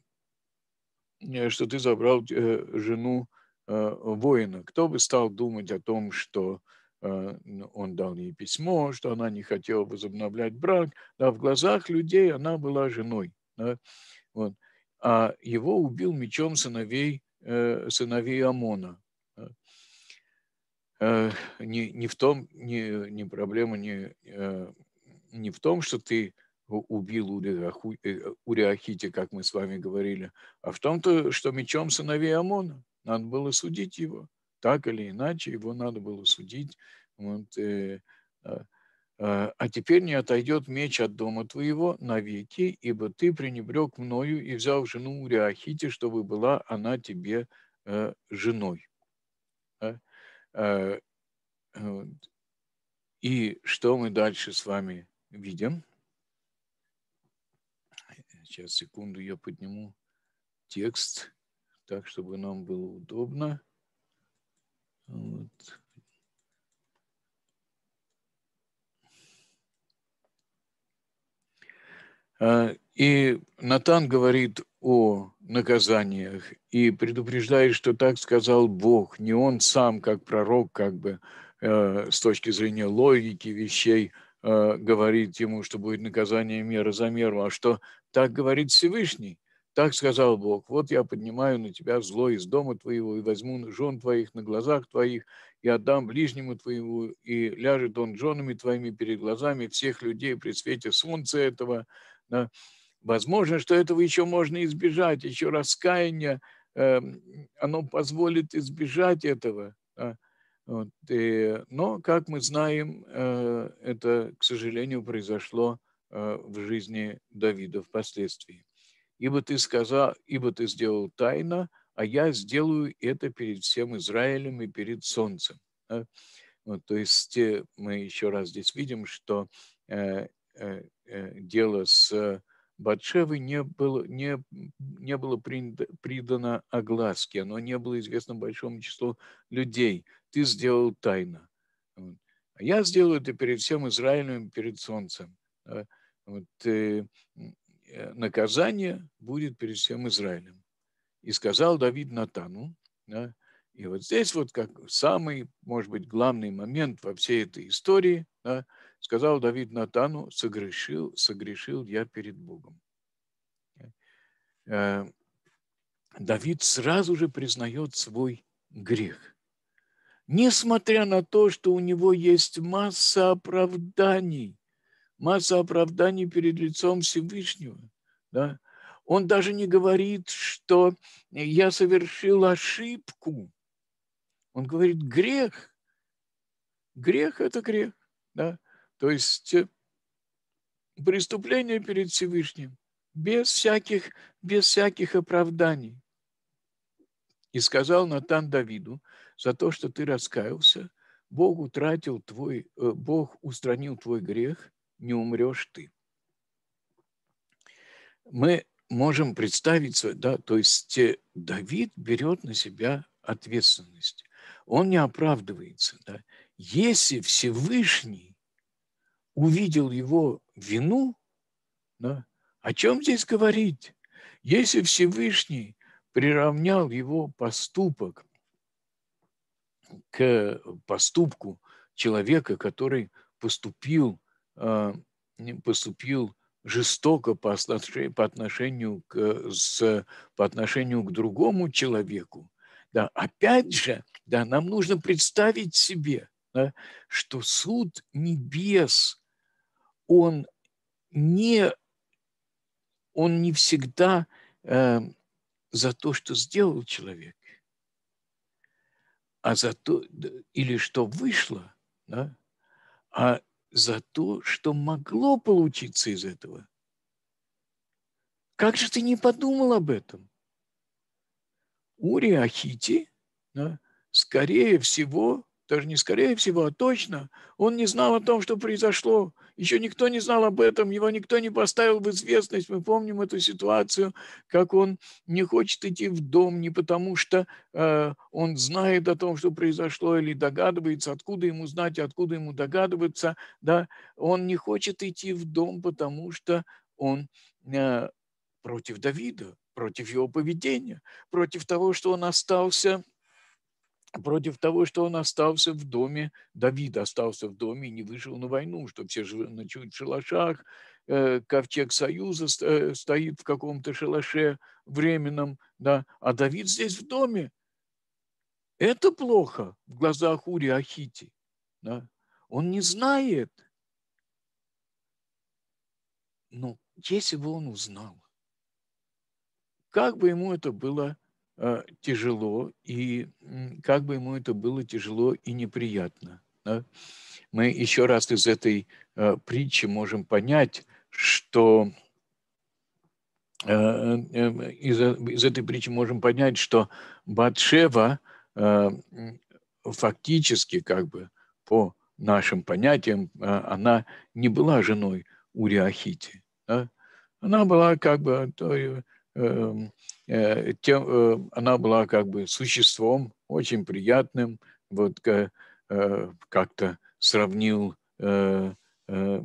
что ты забрал жену воина. Кто бы стал думать о том, что а, ну, он дал ей письмо, что она не хотела возобновлять брак, да, в глазах людей она была женой, да, вот. а его убил мечом сыновей, э, сыновей Амона. Э, не, не в том, не, не проблема не, э, не в том, что ты убил Уриахите, как мы с вами говорили, а в том, -то, что мечом сыновей Амона. Надо было судить его так или иначе, его надо было судить. Вот, э, э, а теперь не отойдет меч от дома твоего навеки, ибо ты пренебрег мною и взял жену Уриахите, чтобы была она тебе э, женой. Да? Э, а, вот. И что мы дальше с вами видим? Сейчас, секунду, я подниму текст так, чтобы нам было удобно. Вот. А, и Натан говорит о наказаниях и предупреждает, что так сказал Бог, не он сам, как пророк, как бы э, с точки зрения логики вещей, э, говорит ему, что будет наказание мера за меру, а что так говорит Всевышний. Так сказал Бог, вот я поднимаю на тебя зло из дома твоего, и возьму жен твоих на глазах твоих, и отдам ближнему твоему, и ляжет он женами твоими перед глазами всех людей при свете солнца этого. Да. Возможно, что этого еще можно избежать, еще раскаяние, э, оно позволит избежать этого. Да. Вот, и, э, но, как мы знаем, э, это, к сожалению, произошло э, в жизни Давида впоследствии ибо ты сказал, ибо ты сделал тайно, а я сделаю это перед всем Израилем и перед солнцем. Вот, то есть мы еще раз здесь видим, что э, э, э, дело с Батшевой не было, не, не было принято, придано огласке, оно не было известно большому числу людей. Ты сделал тайно. «А я сделаю это перед всем Израилем, и перед солнцем. Вот, э, Э, наказание будет перед всем Израилем. И сказал Давид Натану, да, и вот здесь вот как самый, может быть, главный момент во всей этой истории, да, сказал Давид Натану, согрешил, согрешил я перед Богом. Э, Давид сразу же признает свой грех. Несмотря на то, что у него есть масса оправданий, масса оправданий перед лицом Всевышнего. Да? Он даже не говорит, что я совершил ошибку. Он говорит грех. Грех – это грех. Да? То есть э, преступление перед Всевышним без всяких, без всяких оправданий. И сказал Натан Давиду, за то, что ты раскаялся, Бог утратил твой, э, Бог устранил твой грех не умрешь ты. Мы можем представить, да, то есть э, Давид берет на себя ответственность. Он не оправдывается. Да. Если Всевышний увидел его вину, да, о чем здесь говорить? Если Всевышний приравнял его поступок к поступку человека, который поступил а, поступил жестоко по отношению, по отношению к, с, по отношению к другому человеку, да, опять же, да, нам нужно представить себе, да, что суд небес, он не, он не всегда э, за то, что сделал человек, а за то, или что вышло, да, а за то, что могло получиться из этого. Как же ты не подумал об этом? Ури Ахити, да, скорее всего, даже не скорее всего, а точно, он не знал о том, что произошло еще никто не знал об этом, его никто не поставил в известность. Мы помним эту ситуацию, как он не хочет идти в дом не потому, что э, он знает о том, что произошло, или догадывается, откуда ему знать, откуда ему догадываться. Да? Он не хочет идти в дом, потому что он э, против Давида, против его поведения, против того, что он остался против того, что он остался в доме, Давид остался в доме и не вышел на войну, что все ночуют в шалашах, э, ковчег Союза э, стоит в каком-то шалаше временном, да, а Давид здесь в доме. Это плохо в глазах Ури Ахити. Да. Он не знает. Но ну, если бы он узнал, как бы ему это было Э, тяжело, и как бы ему это было тяжело и неприятно. Да? Мы еще раз из этой э, притчи можем понять, что э, эм, из, э, из этой притчи можем понять, что Батшева э, фактически, как бы по нашим понятиям, э, она не была женой Уриахити. Да? Она была как бы той Эм, э, тем, э, она была как бы существом очень приятным, вот э, как-то сравнил, сравнил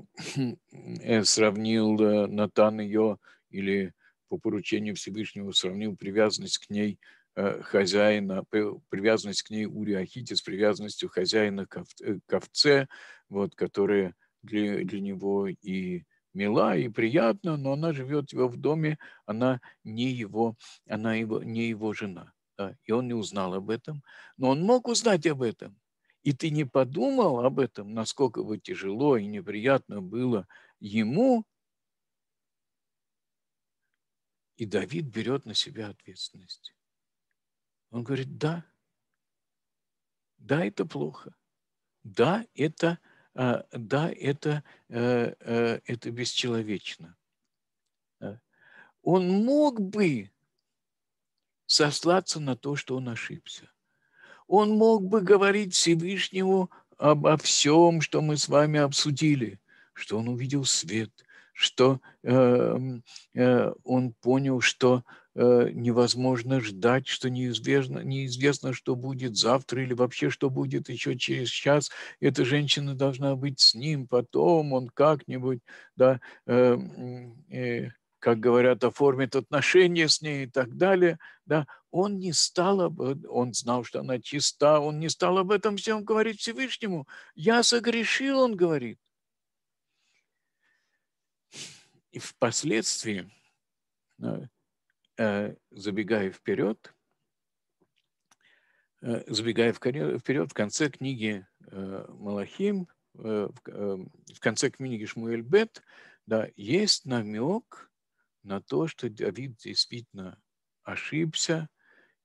Натан ее или по поручению Всевышнего сравнил привязанность к ней хозяина, привязанность к ней Уриахите с привязанностью хозяина к овце, вот, которые для, для него и мила и приятна, но она живет его в доме, она не его, она его, не его жена. Да? И он не узнал об этом, но он мог узнать об этом. И ты не подумал об этом, насколько бы тяжело и неприятно было ему. И Давид берет на себя ответственность. Он говорит, да, да, это плохо, да, это плохо а, да, это, э, э, это бесчеловечно. Э, он мог бы сослаться на то, что он ошибся. Он мог бы говорить Всевышнему обо всем, что мы с вами обсудили, что он увидел свет, что э, э, он понял, что Э, невозможно ждать, что неизвестно, неизвестно, что будет завтра или вообще, что будет еще через час. Эта женщина должна быть с ним, потом он как-нибудь, да, э, э, как говорят, оформит отношения с ней и так далее. Да. Он не стал, об, э, он знал, что она чиста, он не стал об этом всем говорить Всевышнему. «Я согрешил», он говорит. И впоследствии, э, Э, забегая вперед, э, забегая вперед, в конце книги э, Малахим, в конце книги Шмуэль Бет, да, есть намек на то, что Давид действительно ошибся,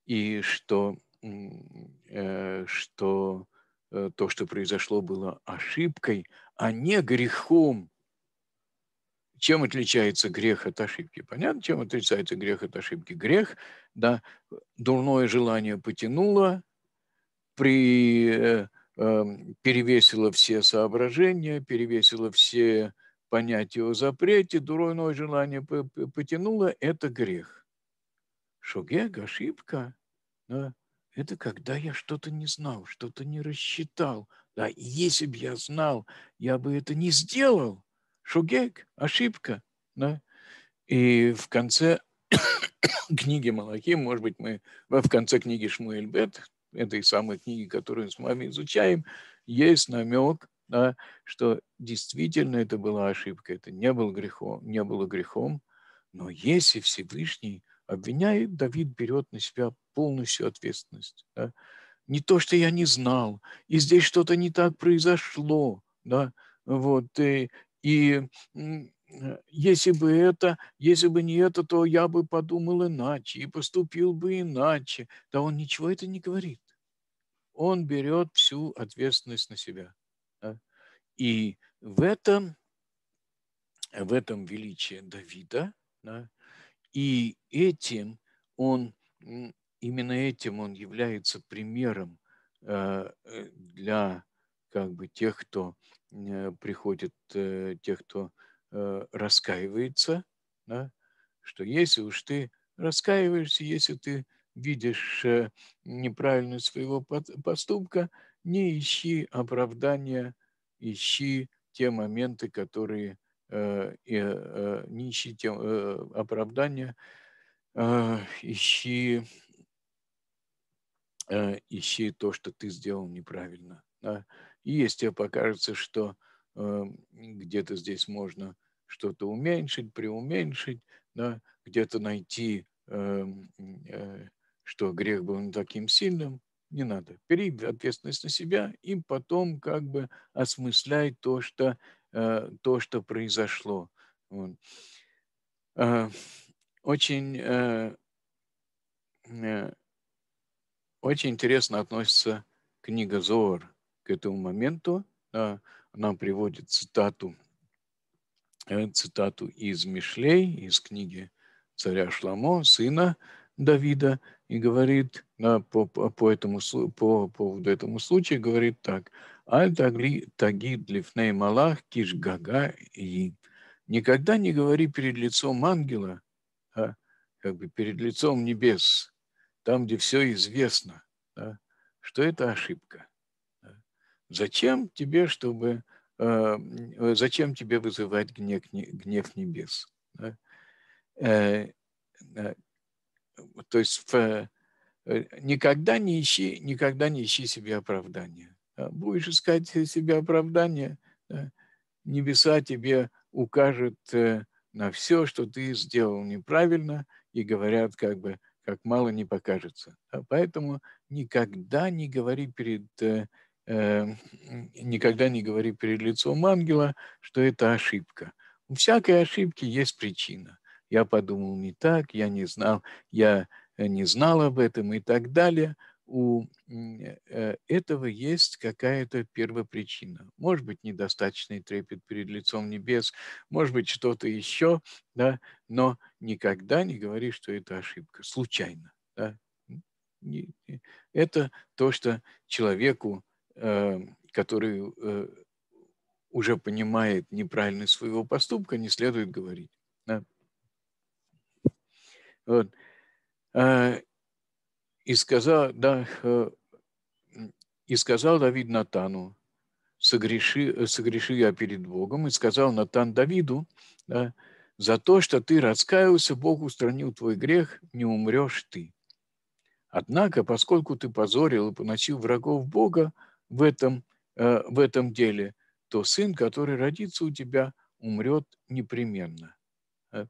и что, что то, что произошло, было ошибкой, а не грехом чем отличается грех от ошибки? Понятно, чем отличается грех от ошибки? Грех, да, дурное желание потянуло, при, э, эм, перевесило все соображения, перевесило все понятия о запрете, дурное желание потянуло – это грех. Шогег, ошибка, да, это когда я что-то не знал, что-то не рассчитал. Да, если бы я знал, я бы это не сделал шугек, ошибка. Да? И в конце книги Малахи, может быть, мы в конце книги Шмуэльбет, этой самой книги, которую с вами изучаем, есть намек, да, что действительно это была ошибка, это не, был грехом, не было грехом, но если Всевышний обвиняет, Давид берет на себя полностью ответственность. Да? Не то, что я не знал, и здесь что-то не так произошло, да, вот, и, и э, если бы это, если бы не это, то я бы подумал иначе и поступил бы иначе. Да он ничего это не говорит. Он берет всю ответственность на себя. И в этом, в этом величие Давида, да, и этим он, именно этим он является примером э, э, для как бы тех, кто Э, приходят э, те, кто э, раскаивается, да, что если уж ты раскаиваешься, если ты видишь неправильность своего поступка, не ищи оправдания, ищи те моменты, которые не ищи те оправдания, ищи, ищи то, что ты сделал неправильно. Да? И если покажется, что э, где-то здесь можно что-то уменьшить, приуменьшить, да, где-то найти, э, э, что грех был не таким сильным, не надо. Бери ответственность на себя и потом как бы осмысляй то, что, э, то, что произошло. Вот. Э, очень, э, э очень интересно относится книга Зор к этому моменту. Э, она приводит цитату, э, цитату из Мишлей, из книги царя Шламо, сына Давида, и говорит э, по, по, этому, по поводу этому случая говорит так. Аль тагид лифней малах киш гага и никогда не говори перед лицом ангела, а, как бы перед лицом небес, там, где все известно, да, что это ошибка. Зачем тебе, чтобы, э, э, зачем тебе вызывать гнев, гнев небес? Да? Э, то есть в, никогда, не ищи, никогда не ищи себе оправдания. А будешь искать себе оправдания, небеса тебе укажут на все, что ты сделал неправильно, и говорят, как бы, как мало не покажется. А поэтому никогда не говори перед Э, никогда не говори перед лицом ангела, что это ошибка. У всякой ошибки есть причина. Я подумал не так, я не знал, я э, не знал об этом и так далее. У э, этого есть какая-то первопричина. Может быть, недостаточный трепет перед лицом небес, может быть, что-то еще, да, но никогда не говори, что это ошибка, случайно. Да. Это то, что человеку Э, который э, уже понимает неправильность своего поступка, не следует говорить. Да? Вот. Э, и сказал, да, и сказал Давид Натану, согреши, согреши я перед Богом, и сказал Натан Давиду, да, за то, что ты раскаялся, Бог устранил твой грех, не умрешь ты. Однако, поскольку ты позорил и поносил врагов Бога, в этом, э, в этом деле, то сын, который родится у тебя, умрет непременно. Э,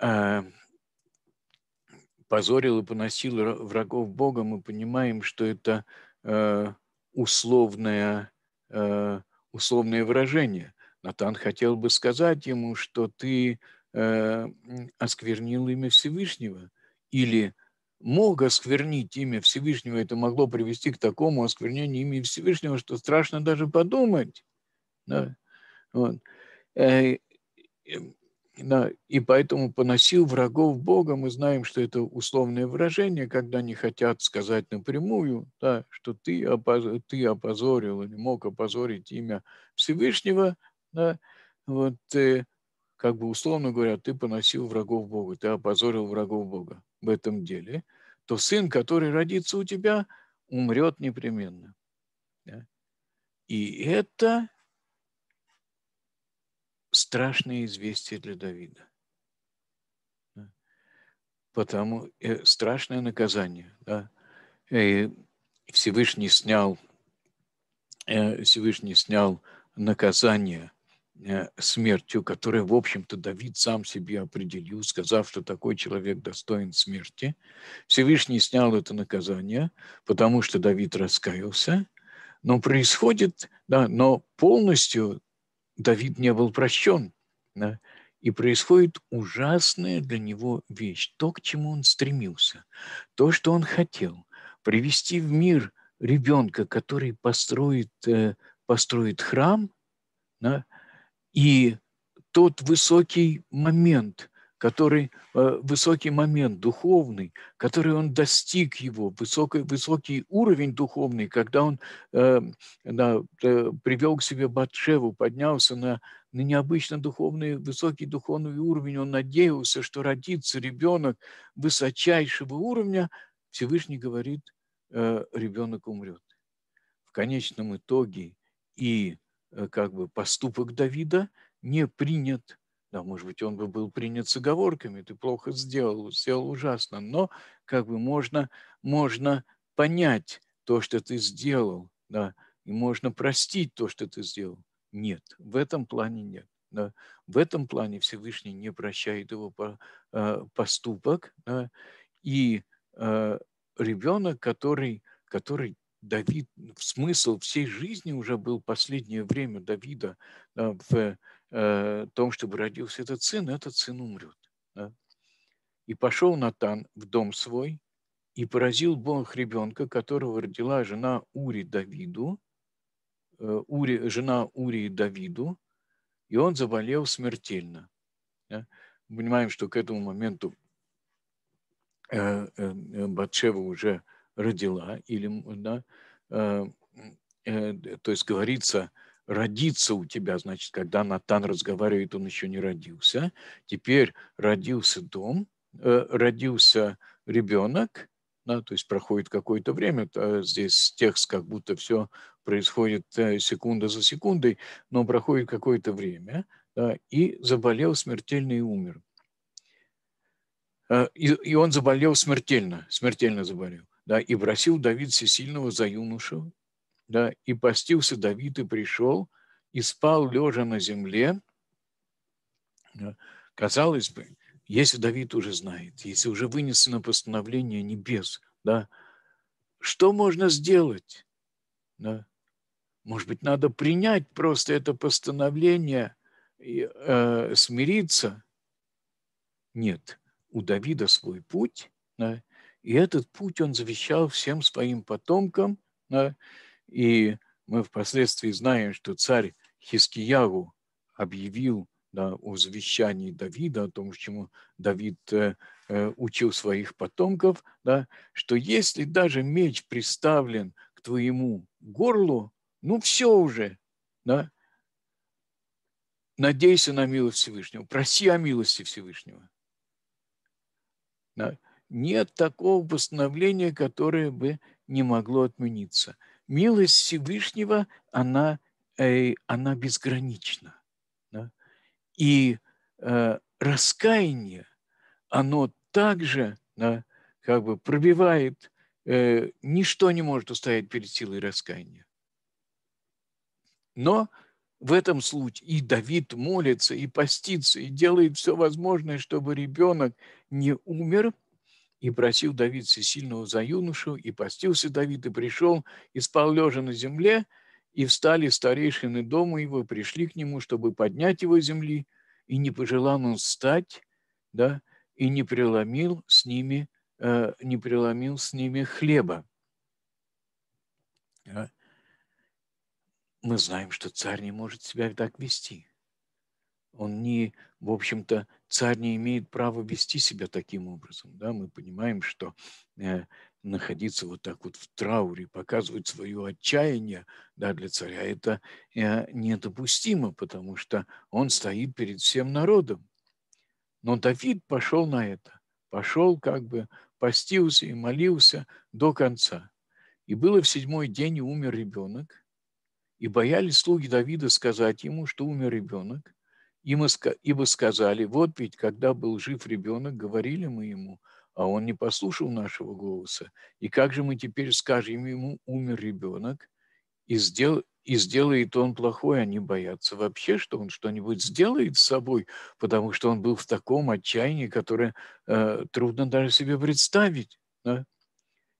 э, позорил и поносил врагов Бога, мы понимаем, что это условное, условное выражение. Натан хотел бы сказать ему, что ты осквернил имя Всевышнего, или – мог осквернить имя Всевышнего, это могло привести к такому осквернению имени Всевышнего, что страшно даже подумать. Да? Вот. Э, эм, да, и поэтому поносил врагов Бога. Мы знаем, что это условное выражение, когда не хотят сказать напрямую, да, что ты, опоз... ты опозорил или мог опозорить имя Всевышнего. Да, вот, э, как бы условно говоря, ты поносил врагов Бога, ты опозорил врагов Бога в этом деле, то сын, который родится у тебя, умрет непременно. И это страшное известие для Давида. Потому э, страшное наказание. Да? И Всевышний снял, э, Всевышний снял наказание – Э, смертью, которую, в общем-то, Давид сам себе определил, сказав, что такой человек достоин смерти. Всевышний снял это наказание, потому что Давид раскаялся, но происходит, да, но полностью Давид не был прощен. Да, и происходит ужасная для него вещь, то, к чему он стремился, то, что он хотел, привести в мир ребенка, который построит, э, построит храм, да, – и тот высокий момент, который э, высокий момент духовный, который он достиг его, высокий, высокий уровень духовный, когда он э, да, э, привел к себе Батшеву, поднялся на, на необычно духовный, высокий духовный уровень, он надеялся, что родится ребенок высочайшего уровня, Всевышний говорит, э, ребенок умрет. В конечном итоге и Э, как бы поступок Давида не принят. Да, может быть, он бы был принят с оговорками, ты плохо сделал, сделал ужасно, но как бы можно, можно понять то, что ты сделал, да, и можно простить то, что ты сделал. Нет, в этом плане нет. Да. В этом плане Всевышний не прощает его э, поступок. Да. И э, ребенок, который, который Давид, ну, смысл всей жизни уже был последнее время Давида э, э, э, в том, чтобы родился этот сын, этот сын умрет. И пошел Натан в дом свой, и поразил Бог ребенка, которого родила жена Ури Давиду, Ури, жена Урии Давиду, и он заболел смертельно. Мы понимаем, что к этому моменту Батшева уже родила, или, да, э, э, то есть говорится, родиться у тебя, значит, когда Натан разговаривает, он еще не родился. Теперь родился дом, э, родился ребенок, да, то есть проходит какое-то время, здесь текст как будто все происходит э, секунда за секундой, но проходит какое-то время, да, и заболел смертельно и умер. Э, и, и он заболел смертельно, смертельно заболел да, и просил Давид всесильного за юношу, да, и постился Давид и пришел, и спал лежа на земле. Да. Казалось бы, если Давид уже знает, если уже вынесено постановление небес, да, что можно сделать? Да. Может быть, надо принять просто это постановление, и, э, смириться? Нет, у Давида свой путь, да, и этот путь он завещал всем своим потомкам. Да? И мы впоследствии знаем, что царь Хискиягу объявил да, о завещании Давида, о том, чему Давид э, э, учил своих потомков, да, что если даже меч приставлен к твоему горлу, ну все уже, да, надейся на милость Всевышнего, проси о милости Всевышнего. Да нет такого постановления, которое бы не могло отмениться. Милость Всевышнего, она, э, она безгранична. Да? И э, раскаяние, оно также да, как бы пробивает, э, ничто не может устоять перед силой раскаяния. Но в этом случае и Давид молится, и постится, и делает все возможное, чтобы ребенок не умер – и просил Давид всесильного за юношу, и постился Давид, и пришел, и спал лежа на земле, и встали старейшины дома его, и пришли к нему, чтобы поднять его с земли, и не пожелал он встать, да, и не преломил с ними, э, не преломил с ними хлеба. Да? Мы знаем, что царь не может себя так вести. Он не, в общем-то, царь не имеет права вести себя таким образом. Да? Мы понимаем, что э, находиться вот так вот в трауре, показывать свое отчаяние да, для царя, это э, недопустимо, потому что он стоит перед всем народом. Но Давид пошел на это, пошел как бы, постился и молился до конца. И было в седьмой день, и умер ребенок. И боялись слуги Давида сказать ему, что умер ребенок. Им ибо сказали, вот ведь, когда был жив ребенок, говорили мы ему, а он не послушал нашего голоса. И как же мы теперь скажем ему, умер ребенок, и, сдел, и сделает он плохое, они а боятся вообще, что он что-нибудь сделает с собой, потому что он был в таком отчаянии, которое э, трудно даже себе представить. Да?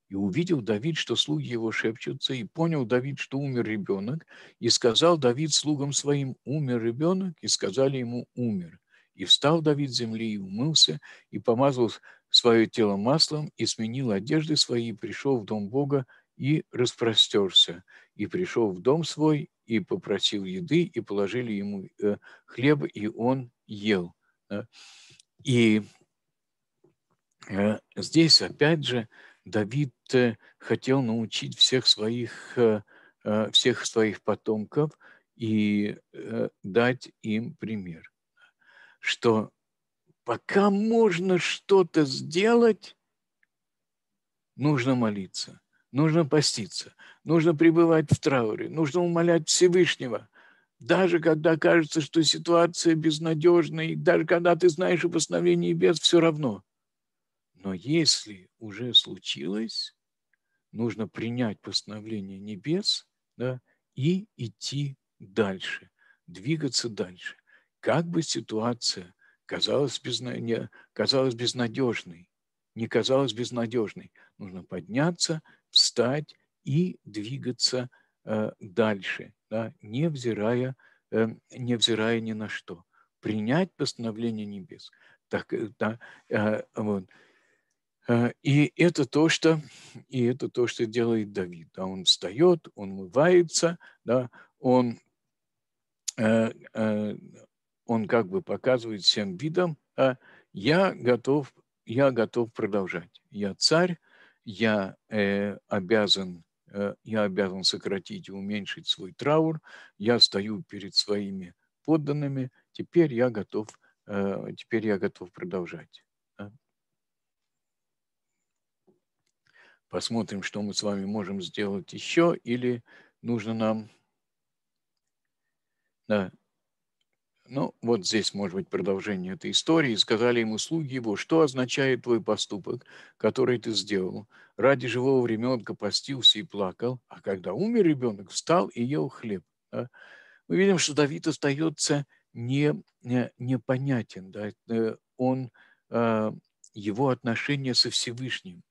И увидел Давид, что слуги его шепчутся, и понял Давид, что умер ребенок, и сказал Давид слугам своим, умер ребенок, и сказали ему, умер. И встал Давид с земли, и умылся, и помазал свое тело маслом, и сменил одежды свои, и пришел в дом Бога, и распростерся, и пришел в дом свой, и попросил еды, и положили ему э, хлеб, и он ел. Э, и э, здесь, опять же, Давид э, хотел научить всех своих, э, э, всех своих потомков и дать им пример, что пока можно что-то сделать, нужно молиться, нужно поститься, нужно пребывать в трауре, нужно умолять Всевышнего – даже когда кажется, что ситуация безнадежная, и даже когда ты знаешь о постановлении бед, все равно. Но если уже случилось, нужно принять постановление небес да, и идти дальше, двигаться дальше. Как бы ситуация казалась, безна... не... казалась безнадежной, не казалась безнадежной, нужно подняться, встать и двигаться э, дальше, да, невзирая, э, невзирая ни на что. Принять постановление небес. Так, э, да, э, вот. Э, и это то, что, и это то, что делает Давид. Да, он встает, он умывается, да, он, э, э, он как бы показывает всем видам: э, я, готов, я готов продолжать. Я царь, я э, обязан э, я обязан сократить и уменьшить свой траур, я стою перед своими подданными, теперь я готов, э, теперь я готов продолжать. посмотрим, что мы с вами можем сделать еще, или нужно нам... Да. Ну, вот здесь, может быть, продолжение этой истории. Сказали ему слуги его, что означает твой поступок, который ты сделал. Ради живого ребенка постился и плакал, а когда умер ребенок, встал и ел хлеб. Да? Мы видим, что Давид остается не, не, непонятен. Да? Э, он, а, его отношения со Всевышним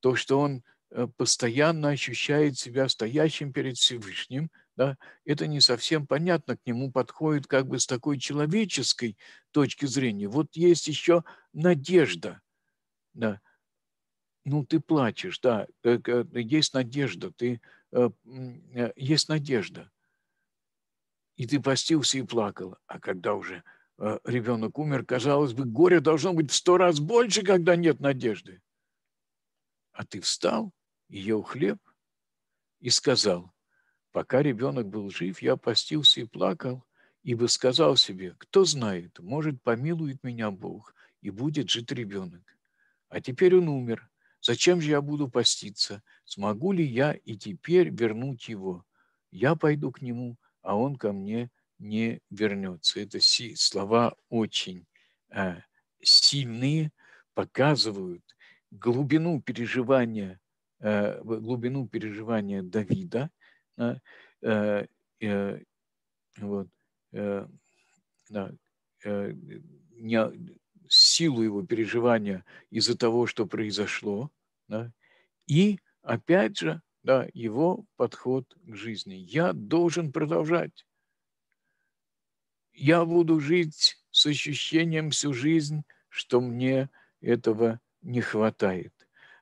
то, что он э, постоянно ощущает себя стоящим перед Всевышним, да, это не совсем понятно, к нему подходит как бы с такой человеческой точки зрения. Вот есть еще надежда. Да. Ну, ты плачешь, да, э, э, есть надежда, ты, есть надежда. И ты постился и плакал. А когда уже ребенок умер, казалось бы, горе должно быть в сто раз больше, когда нет надежды. А ты встал и ел хлеб и сказал, пока ребенок был жив, я постился и плакал, ибо сказал себе, кто знает, может, помилует меня Бог, и будет жить ребенок. А теперь он умер. Зачем же я буду поститься? Смогу ли я и теперь вернуть его? Я пойду к нему, а он ко мне не вернется. Это слова очень э, сильные, показывают глубину переживания, э, глубину переживания Давида. Э, э, вот, да, не, силу его переживания из-за того, что произошло, да, и опять же да, его подход к жизни. Я должен продолжать. Я буду жить с ощущением всю жизнь, что мне этого не хватает.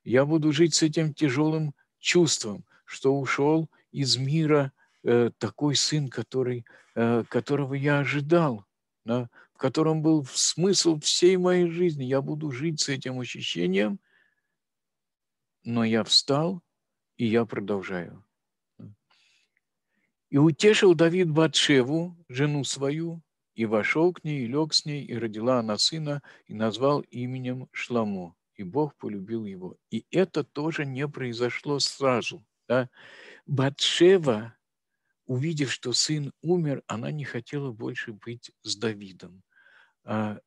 Я буду жить с этим тяжелым чувством, что ушел из мира э, такой сын, который, э, которого я ожидал, да, в котором был смысл всей моей жизни. Я буду жить с этим ощущением, но я встал, и я продолжаю. И утешил Давид Батшеву, жену свою, и вошел к ней, и лег с ней, и родила она сына, и назвал именем Шламу и Бог полюбил его. И это тоже не произошло сразу. Да? Батшева, увидев, что сын умер, она не хотела больше быть с Давидом. А,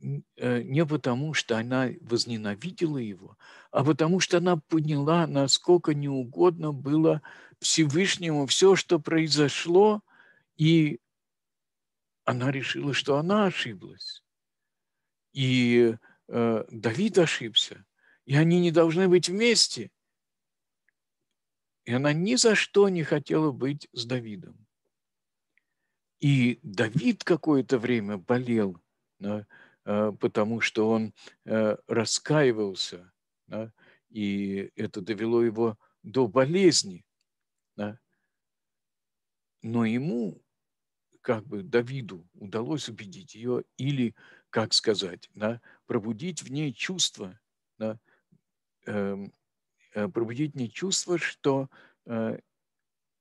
э, не потому, что она возненавидела его, а потому, что она поняла, насколько неугодно было Всевышнему все, что произошло, и она решила, что она ошиблась. И Э, Давид ошибся, и они не должны быть вместе. И она ни за что не хотела быть с Давидом. И Давид какое-то время болел, да, э, потому что он э, раскаивался, да, и это довело его до болезни. Да. Но ему, как бы Давиду, удалось убедить ее или как сказать, да, пробудить в ней чувство, да, эм, э, пробудить в ней чувство, что э,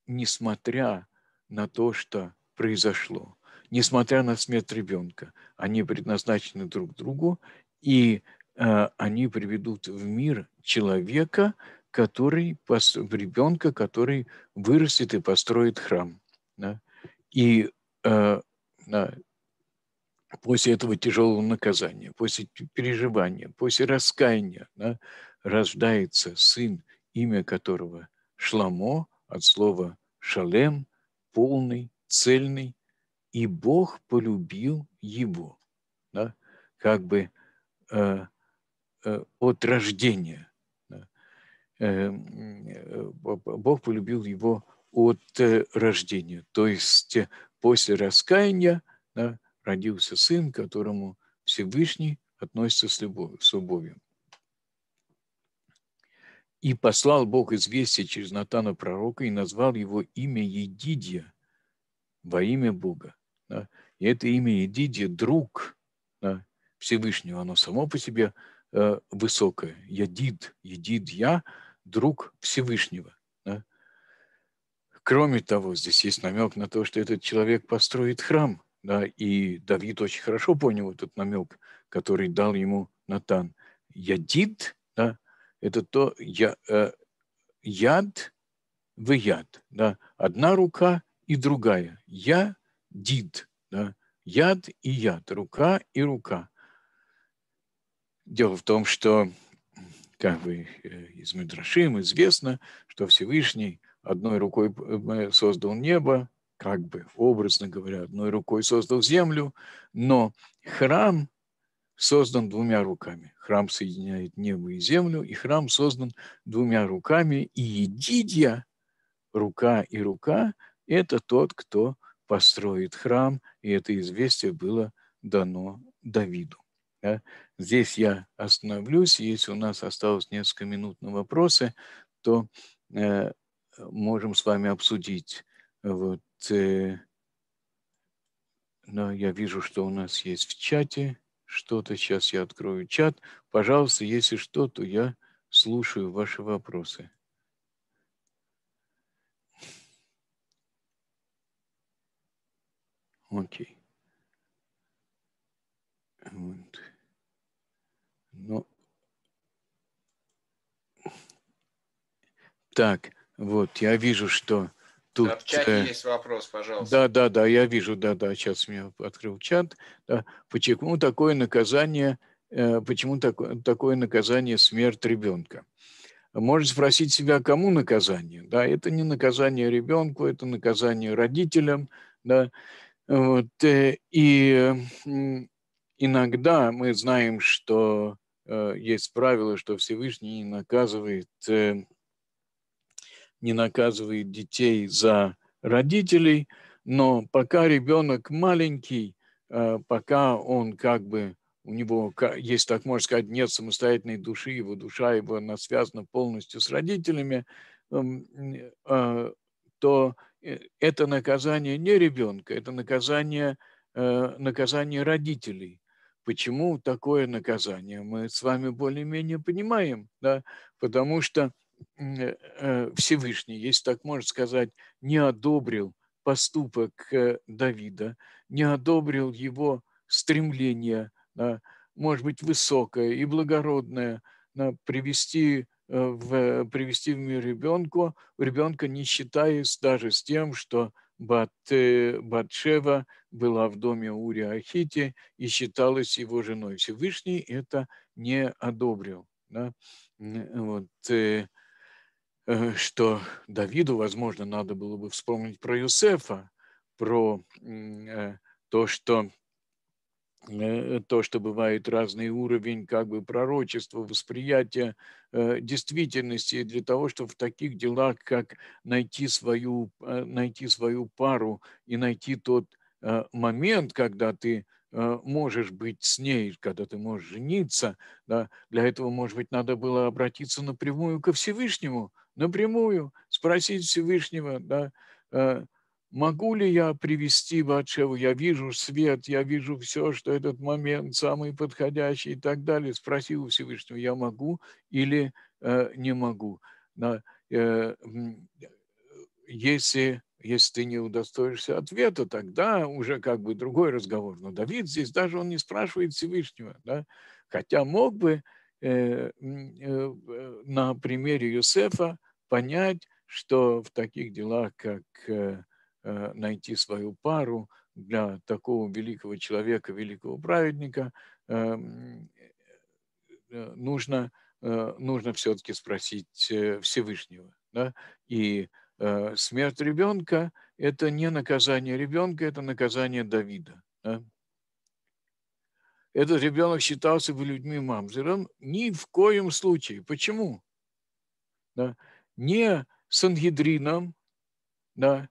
несмотря на то, что произошло, несмотря на смерть ребенка, они предназначены друг другу, и э, они приведут в мир человека, который, ребенка, который вырастет и построит храм. Да? И э, да, после этого тяжелого наказания, после переживания, после раскаяния да, рождается сын, имя которого Шламо, от слова шалем, полный, цельный, и Бог полюбил его, да, как бы э, э, от рождения. Да. Эм, э, Бог полюбил его от э, рождения, то есть э, после раскаяния, да, родился сын, которому Всевышний относится с любовью. С любовью. И послал Бог известие через Натана пророка и назвал его имя Едидия во имя Бога. Да? И это имя Едидия – друг да, Всевышнего. Оно само по себе э, высокое. Едид, Едид – я, друг Всевышнего. Да? Кроме того, здесь есть намек на то, что этот человек построит храм. Да, и Давид очень хорошо понял этот намек, который дал ему Натан. Ядит, да, это то, я, э, яд, вы яд, да, одна рука и другая. Я дид, да, яд и яд, рука и рука. Дело в том, что, как вы э, из Медрашим известно, что Всевышний одной рукой э, создал небо, как бы образно говоря, одной рукой создал землю, но храм создан двумя руками. Храм соединяет небо и землю, и храм создан двумя руками, и едидья, рука и рука, это тот, кто построит храм, и это известие было дано Давиду. Да? Здесь я остановлюсь, если у нас осталось несколько минут на вопросы, то э, можем с вами обсудить вот Э, но я вижу, что у нас есть в чате что-то. Сейчас я открою чат. Пожалуйста, если что, то я слушаю ваши вопросы. Окей. Вот. Ну. Так, вот, я вижу, что Тут, да, в чате э, есть вопрос, пожалуйста. Да, да, да, я вижу, да, да, сейчас меня открыл чат. Да. Почему такое наказание, э, почему так, такое наказание смерть ребенка? Можно спросить себя, кому наказание? Да, это не наказание ребенку, это наказание родителям, да. Вот, э, и э, иногда мы знаем, что э, есть правило, что Всевышний наказывает э, не наказывает детей за родителей, но пока ребенок маленький, э, пока он как бы у него, если так можно сказать, нет самостоятельной души, его душа его она связана полностью с родителями, эм, э, то э, это наказание не ребенка, это наказание, наказание родителей. Почему такое наказание? Мы с вами более-менее понимаем, да? потому что Э, э, Всевышний, если так можно сказать, не одобрил поступок э, Давида, не одобрил его стремление, может быть, высокое и благородное, привести в, привести в мир ребенку, ребенка не считаясь даже с тем, что Бат, Батшева была в доме Ури Ахити и считалась его женой. Всевышний это не одобрил. Да? Вот, Э, что Давиду, возможно, надо было бы вспомнить про Юсефа, про э, то, что э, то, что бывает разный уровень как бы пророчества, восприятия э, действительности для того, чтобы в таких делах, как найти свою, э, найти свою пару и найти тот э, момент, когда ты можешь быть с ней, когда ты можешь жениться, да, для этого, может быть, надо было обратиться напрямую ко Всевышнему, напрямую спросить Всевышнего, да, э, могу ли я привести Батшеву, я вижу свет, я вижу все, что этот момент самый подходящий и так далее, спросил у Всевышнего, я могу или э, не могу. Да, э, если, если ты не удостоишься ответа, тогда уже как бы другой разговор. Но Давид здесь даже он не спрашивает Всевышнего, да, хотя мог бы, Э, э, э, на примере Юсефа понять, что в таких делах, как найти свою пару для такого великого человека, великого праведника, эм, нужно, нужно все-таки спросить Всевышнего. Да? И смерть ребенка – это не наказание ребенка, это наказание Давида. Да? этот ребенок считался бы людьми мамзером, ни в коем случае. Почему? Да? Не сангидрином, да,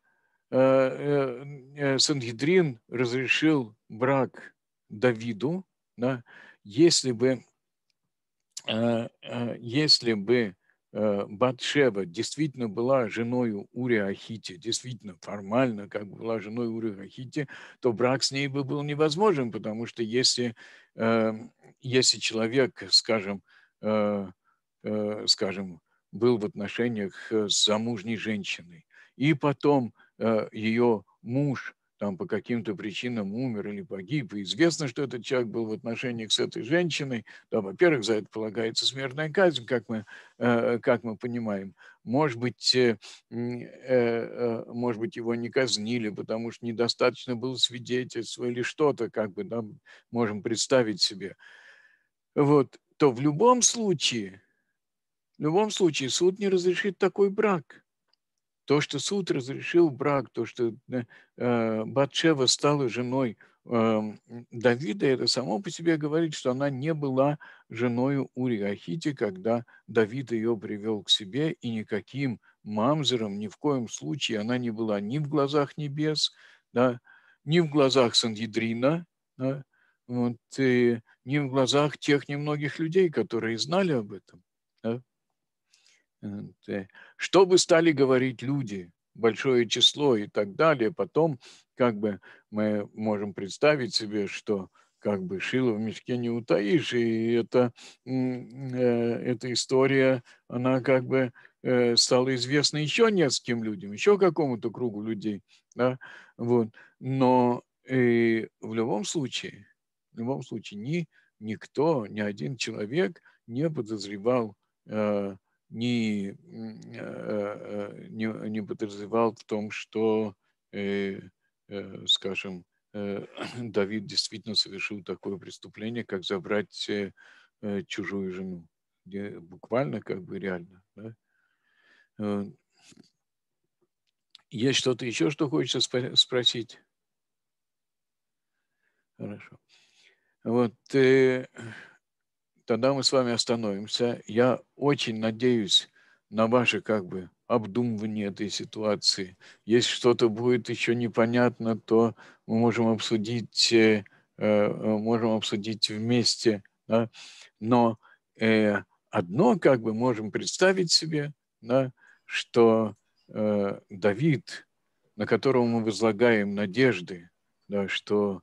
э, э, э, Сангедрин разрешил брак Давиду, да, если бы, если бы Э, Батшева действительно была женой Уриахити, действительно формально, как была женой Уриахити, то брак с ней бы был невозможен, потому что если, эм, если человек, скажем, э, э, скажем, был в отношениях с замужней женщиной, и потом ее муж там по каким-то причинам умер или погиб, и известно, что этот человек был в отношениях с этой женщиной, то, во-первых, за это полагается смертная казнь, как мы, э, как мы понимаем. Может быть, э, э, может быть, его не казнили, потому что недостаточно было свидетельства или что-то, как бы да, можем представить себе. Вот, то в любом случае, в любом случае суд не разрешит такой брак – то, что суд разрешил брак, то, что э, э Батшева стала женой эм, Давида, это само по себе говорит, что она не была женой Уриахити, когда Давид ее привел к себе, и никаким мамзером ни в коем случае она не была ни в глазах небес, да, ни в глазах Сангидрина, да, вот, ни в глазах тех немногих людей, которые знали об этом. Да. Что бы стали говорить люди, большое число и так далее. Потом как бы мы можем представить себе, что как бы шило в мешке не утаишь, и эта, э, эта история, она как бы э, стала известна еще нескольким людям, еще какому-то кругу людей. Да? Вот. Но и э, в любом случае, в любом случае ни, никто, ни один человек не подозревал Э, э, не, не, не подразумевал в том, что, э, скажем, Давид действительно совершил такое преступление, как забрать чужую жену. Буквально, как бы реально. Да? Есть что-то еще, что хочется спросить? Хорошо. Вот тогда мы с вами остановимся. Я очень надеюсь на ваше как бы обдумывание этой ситуации. Если что-то будет еще непонятно, то мы можем обсудить, э, э, можем обсудить вместе. Да? Но э, одно как бы можем представить себе, да, что э, Давид, на которого мы возлагаем надежды, да, что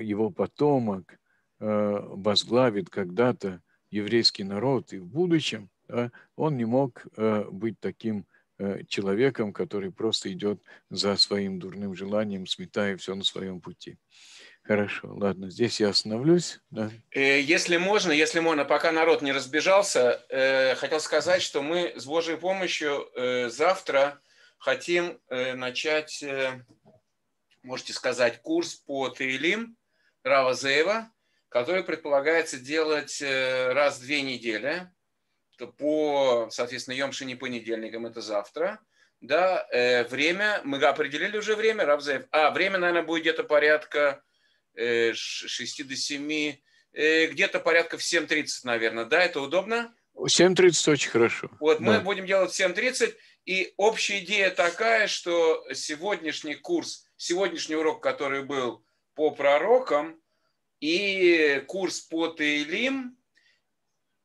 его потомок – Э, возглавит когда-то еврейский народ и в будущем, он не мог э, быть таким э, человеком, который просто идет за своим дурным желанием, сметая все на своем пути. Хорошо, ладно, здесь я остановлюсь. Да. Если можно, если можно, пока народ не разбежался, хотел сказать, что мы с Божьей помощью завтра хотим начать, можете сказать, курс по Таилим Рава Зеева который предполагается делать э, раз в две недели по, соответственно, Йомшине понедельникам, это завтра. Да, э, время, мы определили уже время, Равзаев. А, время, наверное, будет где-то порядка э, 6 до 7, э, где-то порядка в 7.30, наверное, да, это удобно? 7.30 очень хорошо. Вот, да. мы будем делать в 7.30, и общая идея такая, что сегодняшний курс, сегодняшний урок, который был по пророкам, и курс по Тейлим,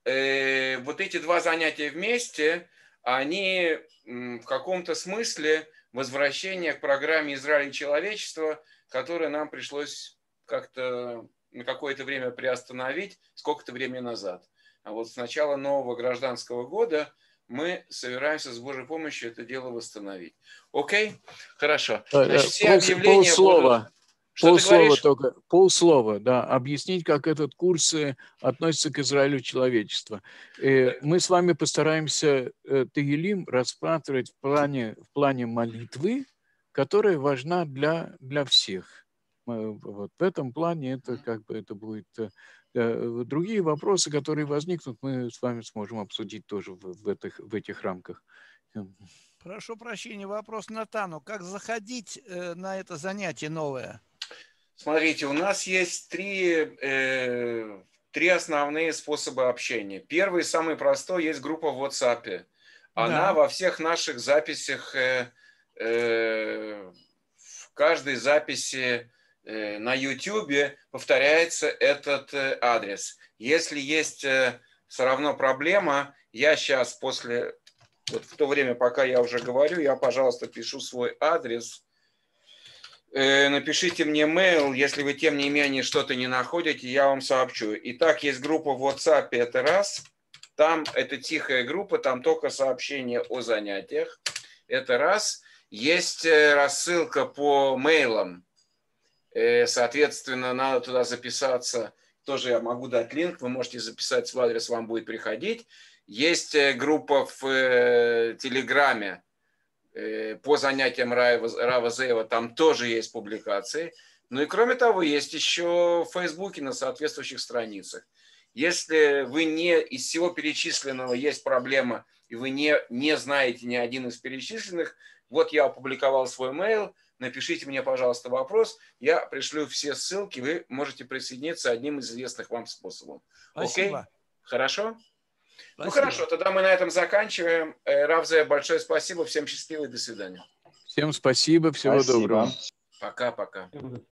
э, вот эти два занятия вместе, они в каком-то смысле возвращение к программе «Израиль и человечество», которое нам пришлось как-то на какое-то время приостановить, сколько-то времени назад. А вот с начала нового гражданского года мы собираемся с Божьей помощью это дело восстановить. Окей? Хорошо. Значит, все объявления Полслова. Будут... Что полслова только, полслова, да, объяснить, как этот курс э, относится к Израилю человечества. Э, мы с вами постараемся э, Тегелим рассматривать в плане, в плане молитвы, которая важна для, для всех. Вот в этом плане это как бы это будет другие вопросы, которые возникнут, мы с вами сможем обсудить тоже в, в, этих, в этих рамках. Прошу прощения, вопрос Натану. Как заходить э, на это занятие новое? Смотрите, у нас есть три, э, три основные способы общения. Первый, самый простой, есть группа в WhatsApp. Она да. во всех наших записях, э, э, в каждой записи э, на YouTube повторяется этот э, адрес. Если есть э, все равно проблема, я сейчас после вот в то время, пока я уже говорю, я, пожалуйста, пишу свой адрес. Э, напишите мне mail, если вы, тем не менее, что-то не находите, я вам сообщу. Итак, есть группа в WhatsApp, это раз. Там это тихая группа, там только сообщения о занятиях. Это раз. Есть э, рассылка по мейлам. Э, соответственно, надо туда записаться – тоже я могу дать линк, вы можете записать в адрес, вам будет приходить. Есть э, группа в э, Телеграме э, по занятиям Рава, Зеева, там тоже есть публикации. Ну и кроме того, есть еще в Фейсбуке на соответствующих страницах. Если вы не из всего перечисленного есть проблема, и вы не, не знаете ни один из перечисленных, вот я опубликовал свой mail, напишите мне, пожалуйста, вопрос, я пришлю все ссылки, вы можете присоединиться одним из известных вам способов. Спасибо. Окей? Хорошо? Ну, спасибо. Ну хорошо, тогда мы на этом заканчиваем. Э, Равзе, большое спасибо, всем счастливо и до свидания. Всем спасибо, всего спасибо. доброго. Пока-пока.